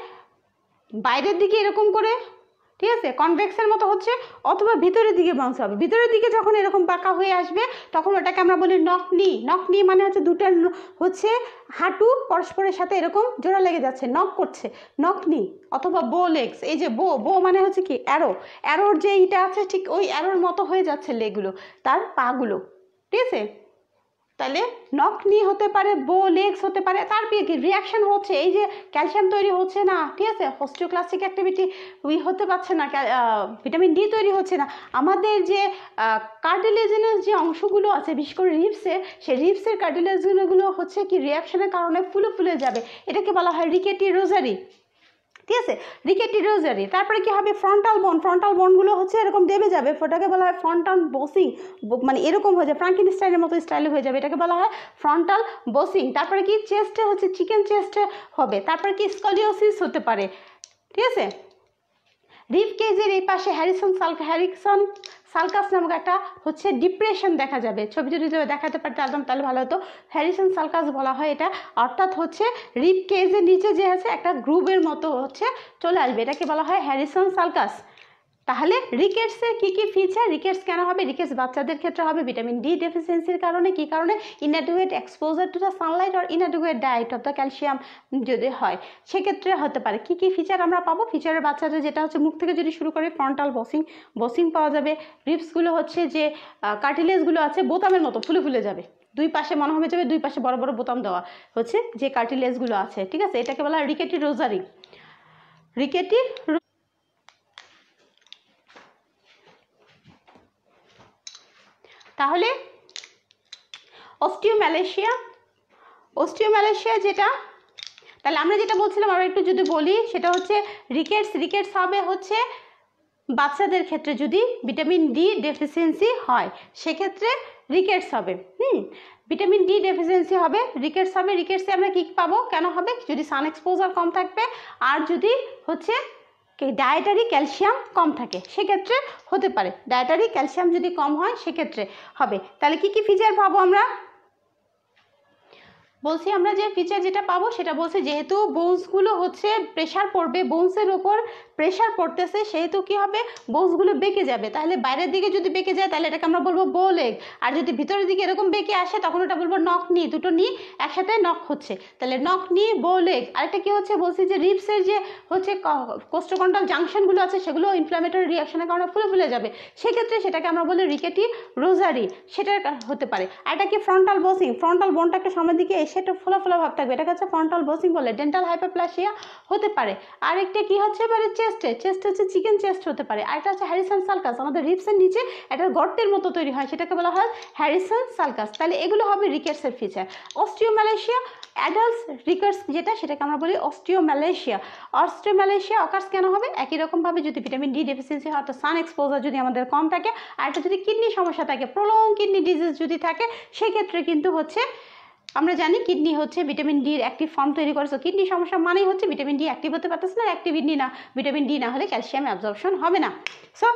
বাইরের দিকে এরকম করে ঠিক আছে কনভেক্সের মতো হচ্ছে অথবা ভিতরের দিকে বাউন্স হবে ভিতরের দিকে যখন এরকম পাকা হয়ে আসবে তখন ওটাকে আমরা বলি নকনি নকনি মানে হচ্ছে দুটার হচ্ছে হাঁটু পরস্পরের সাথে এরকম জোড়া লেগে যাচ্ছে নক করছে নকনি অথবা বো লেগস এই যে বো বো মানে হচ্ছে কি অ্যারো অ্যারোর যে ইটা আছে ঠিক ওই অ্যারোর মতো হয়ে যাচ্ছে লেগুলো তার পাগুলো ঠিক আছে তাহলে নকনি হতে পারে বো লেগস হতে পারে তার কি রিয়াকশন হচ্ছে এই যে ক্যালসিয়াম তৈরি হচ্ছে না ঠিক আছে হোস্টিওক্লাস্টিক অ্যাক্টিভিটি উই হতে পারছে না ভিটামিন ডি তৈরি হচ্ছে না আমাদের যে কার্ডিলেজিনাস যে অংশগুলো আছে বিশেষ করে রিপসে সেই রিপসের কার্ডিলেজিনগুলো হচ্ছে কি রিয়াকশানের কারণে ফুলে ফুলে যাবে এটাকে বলা হয় রিকেটি রোজারি ঠিক আছে রিকেটি টিরোজারি তারপরে কি হবে ফ্রন্টাল বোন ফ্রন্টাল বোনগুলো হচ্ছে এরকম দেবে যাবে ফোটাকে বলা হয় ফ্রন্টাল বোসিং মানে এরকম হয়ে যায় ফ্রাঙ্কিন স্টাইলের মতো স্টাইলে হয়ে যাবে এটাকে বলা হয় ফ্রন্টাল বোসিং তারপরে কি চেস্টে হচ্ছে চিকেন চেস্টে হবে তারপরে কি স্কলিওসিস হতে পারে ঠিক আছে রিপ কেজের এই পাশে হ্যারিসন সাল হ্যারিসন সালকাস নামক একটা হচ্ছে ডিপ্রেশন দেখা যাবে ছবি যদি দেখাতে পারতে একদম তাহলে ভালো হতো হ্যারিসন সালকাস বলা হয় এটা অর্থাৎ হচ্ছে রিপ কেজের নিচে যে আছে একটা গ্রুপের মতো হচ্ছে চলে আসবে এটাকে বলা হয় হ্যারিসন সালকাস তাহলে রিকেটসের কি কি ফিচার রিকেটস কেন হবে রিকেটস বাচ্চাদের ক্ষেত্রে হবে ভিটামিন ডি ডেফিসিয়েন্সির কারণে কি কারণে inadequate exposure to the sunlight or inadequate diet of the calcium যদি হয় সেক্ষেত্রে হতে পারে কি কি ফিচার আমরা পাবো ফিচারের বাচ্চাদের যেটা হচ্ছে মুখ থেকে যদি শুরু করে ফ্রন্টাল বসিং বসিং পাওয়া যাবে রিপসগুলো হচ্ছে যে কার্টিলেজগুলো আছে বোতামের মতো ফুলে ফুলে যাবে দুই পাশে মনে হবে যাবে দুই পাশে বড় বড় বোতাম দেওয়া হচ্ছে যে কার্টিলেজগুলো আছে ঠিক আছে এটাকে বলা রিকেটি রোজারি রিকেটি তাহলে অস্টিওম্যালেশিয়া অস্টিওম্যালেশিয়া যেটা তাহলে আমরা যেটা বলছিলাম আমরা একটু যদি বলি সেটা হচ্ছে রিকেটস রিকেটস হবে হচ্ছে বাচ্চাদের ক্ষেত্রে যদি ভিটামিন ডি ডেফিসিয়েন্সি হয় সেক্ষেত্রে রিকেটস হবে হুম ভিটামিন ডি ডেফিসিয়েন্সি হবে রিকেটস হবে রিকেটসে আমরা কী পাবো কেন হবে যদি সান এক্সপোজার কম থাকবে আর যদি হচ্ছে ডায়েটারি ক্যালসিয়াম কম থাকে সেক্ষেত্রে হতে পারে ডায়েটারি ক্যালসিয়াম যদি কম হয় সেক্ষেত্রে হবে তাহলে কি কি ফিচার পাবো আমরা বলছি আমরা যে ফিচার যেটা পাবো সেটা বলছে যেহেতু বোনসগুলো হচ্ছে প্রেশার পড়বে বোনসের ওপর প্রেশার পড়তেছে সেহেতু কি হবে বোসগুলো বেঁকে যাবে তাহলে বাইরের দিকে যদি বেঁকে যায় তাহলে এটাকে আমরা বলবো বো লেগ আর যদি ভিতরের দিকে এরকম বেঁকে আসে তখন ওটা বলবো নখ নি দুটো নি একসাথে নখ হচ্ছে তাহলে নখ নি বো লেগ আরেকটা কী হচ্ছে বলছি যে রিপসের যে হচ্ছে কোষ্ঠকণ্ডাল জাংশনগুলো আছে সেগুলো ইনফ্লামেটরি রিয়াকশনের কারণে ফুলে ফুলে যাবে সেক্ষেত্রে সেটাকে আমরা বলি রিকেটি রোজারি সেটা হতে পারে আর এটা কি ফ্রন্টাল বোসিং ফ্রন্টাল বোনটা একটা সময় দিকে এসে একটু ফোলা ফোলা ভাব থাকবে এটাকে হচ্ছে ফ্রন্টাল বোসিং বলে ডেন্টাল হাইপোপ্লাসিয়া হতে পারে আরেকটা কি হচ্ছে হচ্ছে চেস্টে চেস্ট হচ্ছে চিকেন চেস্ট হতে পারে আরেকটা হচ্ছে হ্যারিসন সালকাস আমাদের রিপসের নিচে একটা গর্তের মতো তৈরি হয় সেটাকে বলা হয় হ্যারিসন সালকাস তাহলে এগুলো হবে রিকেটসের ফিচার অস্ট্রিওম্যালেশিয়া অ্যাডাল্টস রিকার্স যেটা সেটাকে আমরা বলি অস্ট্রিওম্যালেশিয়া অস্ট্রিওম্যালেশিয়া অকার্স কেন হবে একই রকমভাবে যদি ভিটামিন ডি ডেফিসিয়েন্সি হয় অর্থাৎ সান এক্সপোজার যদি আমাদের কম থাকে আর একটা যদি কিডনি সমস্যা থাকে প্রলং কিডনি ডিজিজ যদি থাকে সেক্ষেত্রে কিন্তু হচ্ছে আমরা জানি কিডনি হচ্ছে ভিটামিন ডির অ্যাক্টিভ ফর্ম তৈরি করে সো কিডনি সমস্যা মানেই হচ্ছে ভিটামিন ডি অ্যাক্টিভ হতে পারতেছে না অ্যাক্টিভিডনি না ভিটামিন ডি না হলে ক্যালসিয়াম অ্যাবজর্পশন হবে না so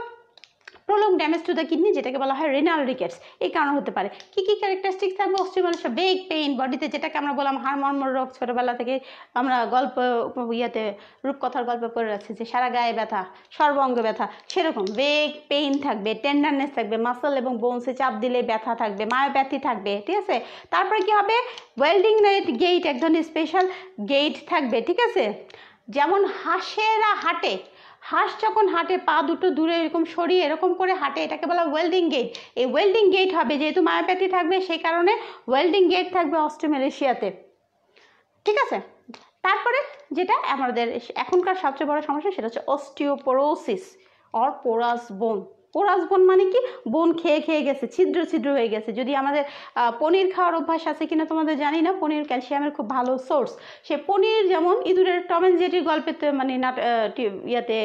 prolong damage to the kidney যেটাকে বলা হয় রেনাল রিকেটস এই কারণে হতে পারে কী কী ক্যারেক্টারিস্টিক থাকবে মানুষের বেগ পেইন বডিতে যেটাকে আমরা বললাম হাড়মর্মর রোগ ছোটোবেলা থেকে আমরা গল্প ইয়েতে রূপকথার গল্প পড়ে রাখছি যে সারা গায়ে ব্যথা সর্বঙ্গ ব্যথা সেরকম বেগ পেইন থাকবে টেন্ডারনেস থাকবে মাসল এবং বোনসে চাপ দিলে ব্যথা থাকবে মায়োপ্যাথি থাকবে ঠিক আছে তারপরে কি হবে ওয়েল্ডিং নাইট গেইট এক ধরনের স্পেশাল গেইট থাকবে ঠিক আছে যেমন হাঁসেরা হাঁটে হাঁস যখন হাঁটে পা দুটো দূরে এরকম সরিয়ে এরকম করে হাঁটে এটাকে বলা ওয়েল্ডিং গেট এই ওয়েল্ডিং গেট হবে যেহেতু মায়োপ্যাথি থাকবে সেই কারণে ওয়েল্ডিং গেট থাকবে অস্ট্রেমেলেশিয়াতে ঠিক আছে তারপরে যেটা আমাদের এখনকার সবচেয়ে বড় সমস্যা সেটা হচ্ছে osteoporosis or porous bone porous bone মানে কি বোন খেয়ে খেয়ে গেছে ছিদ্র ছিদ্র হয়ে গেছে যদি আমাদের পনির খাওয়ার অভ্যাস আছে কিনা তোমাদের জানি না পনির ক্যালসিয়ামের খুব ভালো সোর্স সে পনির যেমন ইঁদুরের টমেন গল্পে গল্পেতে মানে নাট ইয়াতে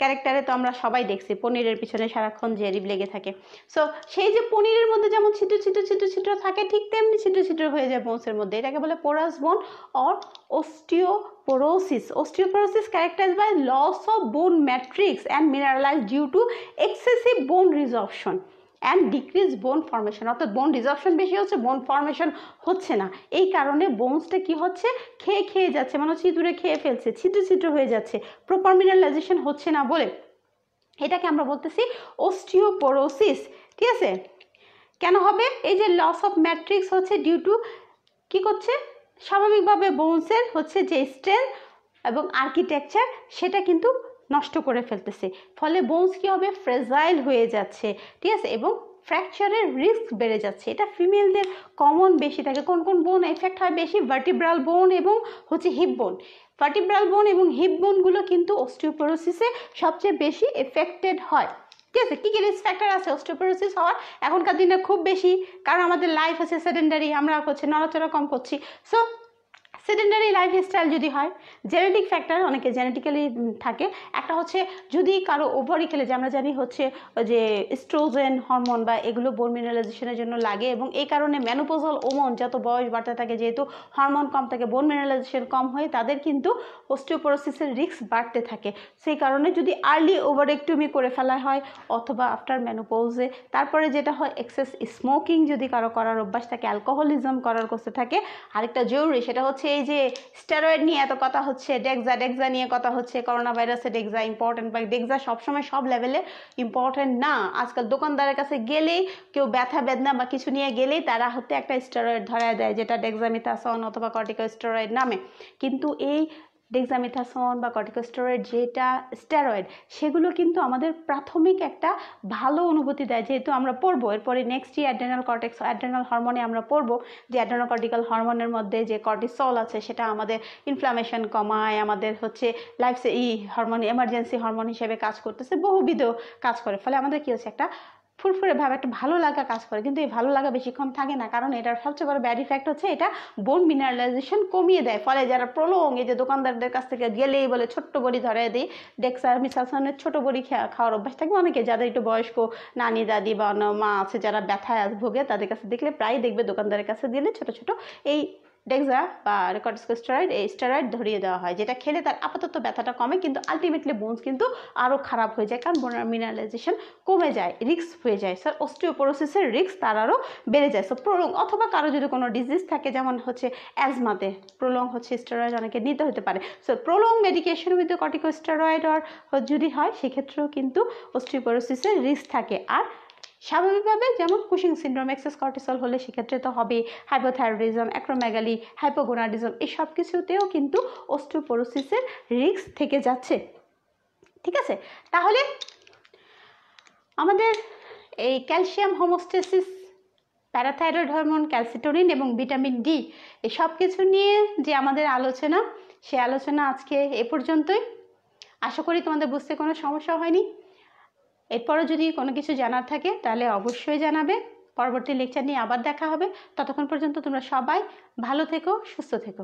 ক্যারেক্টারে তো আমরা সবাই দেখছি পনিরের পিছনে সারাক্ষণ জেরিব লেগে থাকে সো সেই যে পনিরের মধ্যে যেমন ছিদ্র ছিদ্র ছিদ্র ছিদ্র থাকে ঠিক তেমনি ছিদ্র ছিদ্র হয়ে যায় বোনসের মধ্যে এটাকে বলে porous bone or osteoporosis. Osteoporosis characterized by loss of bone matrix and mineralized due to excessive bone resorption. And decrease bone formation অর্থাৎ বোন রিজার্ভশন বেশি হচ্ছে বোন ফর্মেশন হচ্ছে না এই কারণে বোনসটা কি হচ্ছে খেয়ে খেয়ে যাচ্ছে মানে চিঁদুরে খেয়ে ফেলছে ছিদ্র ছিদ্র হয়ে যাচ্ছে প্রপার মিনারালাইজেশন হচ্ছে না বলে এটাকে আমরা বলতেছি অস্টিওপোরোসিস ঠিক আছে কেন হবে এই যে লস অফ ম্যাট্রিক্স হচ্ছে ডিউ টু কী করছে স্বাভাবিকভাবে বোনসের হচ্ছে যে স্ট্রেন্থ এবং আর্কিটেকচার সেটা কিন্তু নষ্ট করে ফেলতেছে ফলে বোনস কী হবে ফ্রেজাইল হয়ে যাচ্ছে ঠিক আছে এবং ফ্র্যাকচারের রিস্ক বেড়ে যাচ্ছে এটা ফিমেলদের কমন বেশি থাকে কোন কোন বোন এফেক্ট হয় বেশি ভার্টিব্রাল বোন এবং হচ্ছে হিপ বোন ভার্টিব্রাল বোন এবং হিপ বোনগুলো কিন্তু অস্টিওপোরোসিসে সবচেয়ে বেশি এফেক্টেড হয় ঠিক আছে কী কী রিস্ক ফ্যাক্টর আছে অস্টোপোরোসিস হওয়ার এখনকার দিনে খুব বেশি কারণ আমাদের লাইফ আছে সেডেন্ডারি আমরা হচ্ছে নড়াচড়া কম করছি সো সেডেন্ডারি লাইফস্টাইল যদি হয় জেনেটিক ফ্যাক্টর অনেকে জেনেটিক্যালি থাকে একটা হচ্ছে যদি কারো ওভারি খেলে যে আমরা জানি হচ্ছে যে স্ট্রোজেন হরমোন বা এগুলো বোন মিনারেলাইজেশনের জন্য লাগে এবং এই কারণে ম্যানোপোজাল ওমন যত বয়স বাড়তে থাকে যেহেতু হরমোন কম থাকে বোন মিনারেলাইজেশন কম হয়ে তাদের কিন্তু অস্টিওপোরোসিসের রিস্ক বাড়তে থাকে সেই কারণে যদি আর্লি একটুমি করে ফেলা হয় অথবা আফটার ম্যানোপোজে তারপরে যেটা হয় এক্সেস স্মোকিং যদি কারো করার অভ্যাস থাকে অ্যালকোহলিজম করার করতে থাকে আরেকটা জরুরি সেটা হচ্ছে এই যে স্টেরয়েড নিয়ে এত কথা হচ্ছে ডেক্সা ডেক্সা নিয়ে কথা হচ্ছে করোনা ভাইরাসে ডেক্সা ইম্পর্টেন্ট বা ডেক্সা সবসময় সব লেভেলে ইম্পর্টেন্ট না আজকাল দোকানদারের কাছে গেলেই কেউ ব্যথা বেদনা বা কিছু নিয়ে গেলেই তারা হতে একটা স্টেরয়েড ধরা দেয় যেটা ডেক্সামিথাসন অথবা কর্টিকো স্টেরয়েড নামে কিন্তু এই ডেক্সামিথাসন বা কর্টিকোস্টেরয়েড যেটা স্টেরয়েড সেগুলো কিন্তু আমাদের প্রাথমিক একটা ভালো অনুভূতি দেয় যেহেতু আমরা পড়বো এরপরে নেক্সট ইয়ে অ্যাড্রেনাল কর্টেক্স অ্যাড্রেনাল হরমোনে আমরা পড়বো যে অ্যাড্রেনাল কর্টিক্যাল হরমোনের মধ্যে যে কর্টিসল আছে সেটা আমাদের ইনফ্লামেশন কমায় আমাদের হচ্ছে লাইফ ই হরমোন এমার্জেন্সি হরমোন হিসেবে কাজ করতেছে বহুবিধ কাজ করে ফলে আমাদের কী হচ্ছে একটা ফুরফুরে ভাব একটা ভালো লাগা কাজ করে কিন্তু এই ভালো লাগা বেশিক্ষণ থাকে না কারণ এটার সবচেয়ে বড় ব্যাড ইফেক্ট হচ্ছে এটা বোন মিনারেলাইজেশন কমিয়ে দেয় ফলে যারা প্রলং এই যে দোকানদারদের কাছ থেকে গেলেই বলে ছোট্ট বড়ি ধরে দিই ডেক্সার মিসালসনের ছোট বড়ি খাওয়ার অভ্যাস থাকে অনেকে যাদের একটু বয়স্ক নানি দাদি বা মা আছে যারা ব্যথায় ভোগে তাদের কাছে দেখলে প্রায় দেখবে দোকানদারের কাছে দিলে ছোট ছোট এই ডেক্সা বা রেকর্ড স্টেরয়েড এই স্টেরয়েড ধরিয়ে দেওয়া হয় যেটা খেলে তার আপাতত ব্যথাটা কমে কিন্তু আলটিমেটলি বোনস কিন্তু আরও খারাপ হয়ে যায় কারণ বোনার মিনারেলাইজেশন কমে যায় রিক্স হয়ে যায় স্যার অস্টিওপোরোসিসের রিক্স তার আরও বেড়ে যায় সো প্রলং অথবা কারো যদি কোনো ডিজিজ থাকে যেমন হচ্ছে অ্যাজমাতে প্রলং হচ্ছে স্টেরয়েড অনেকে নিতে হতে পারে so prolong medication with corticosteroid আর যদি হয় সেক্ষেত্রেও কিন্তু অস্টিওপোরোসিসের রিস্ক থাকে আর স্বাভাবিকভাবে যেমন কুশিং সিন্ড্রোম এক্সেস কর্টিসল হলে সেক্ষেত্রে তো হবে হাইপোথাইরয়েডিজম অ্যাক্রোম্যাগালি হাইপোগোনাডিজম এই সব কিছুতেও কিন্তু অস্ট্রোপোরোসিসের রিস্ক থেকে যাচ্ছে ঠিক আছে তাহলে আমাদের এই calcium homeostasis parathyroid hormone calcitonin এবং ভিটামিন ডি এই সব কিছু নিয়ে যে আমাদের আলোচনা সে আলোচনা আজকে এ পর্যন্তই আশা করি তোমাদের বুঝতে কোনো সমস্যা হয়নি এরপরও যদি কোনো কিছু জানার থাকে তাহলে অবশ্যই জানাবে পরবর্তী লেকচার নিয়ে আবার দেখা হবে ততক্ষণ পর্যন্ত তোমরা সবাই ভালো থেকো সুস্থ থেকো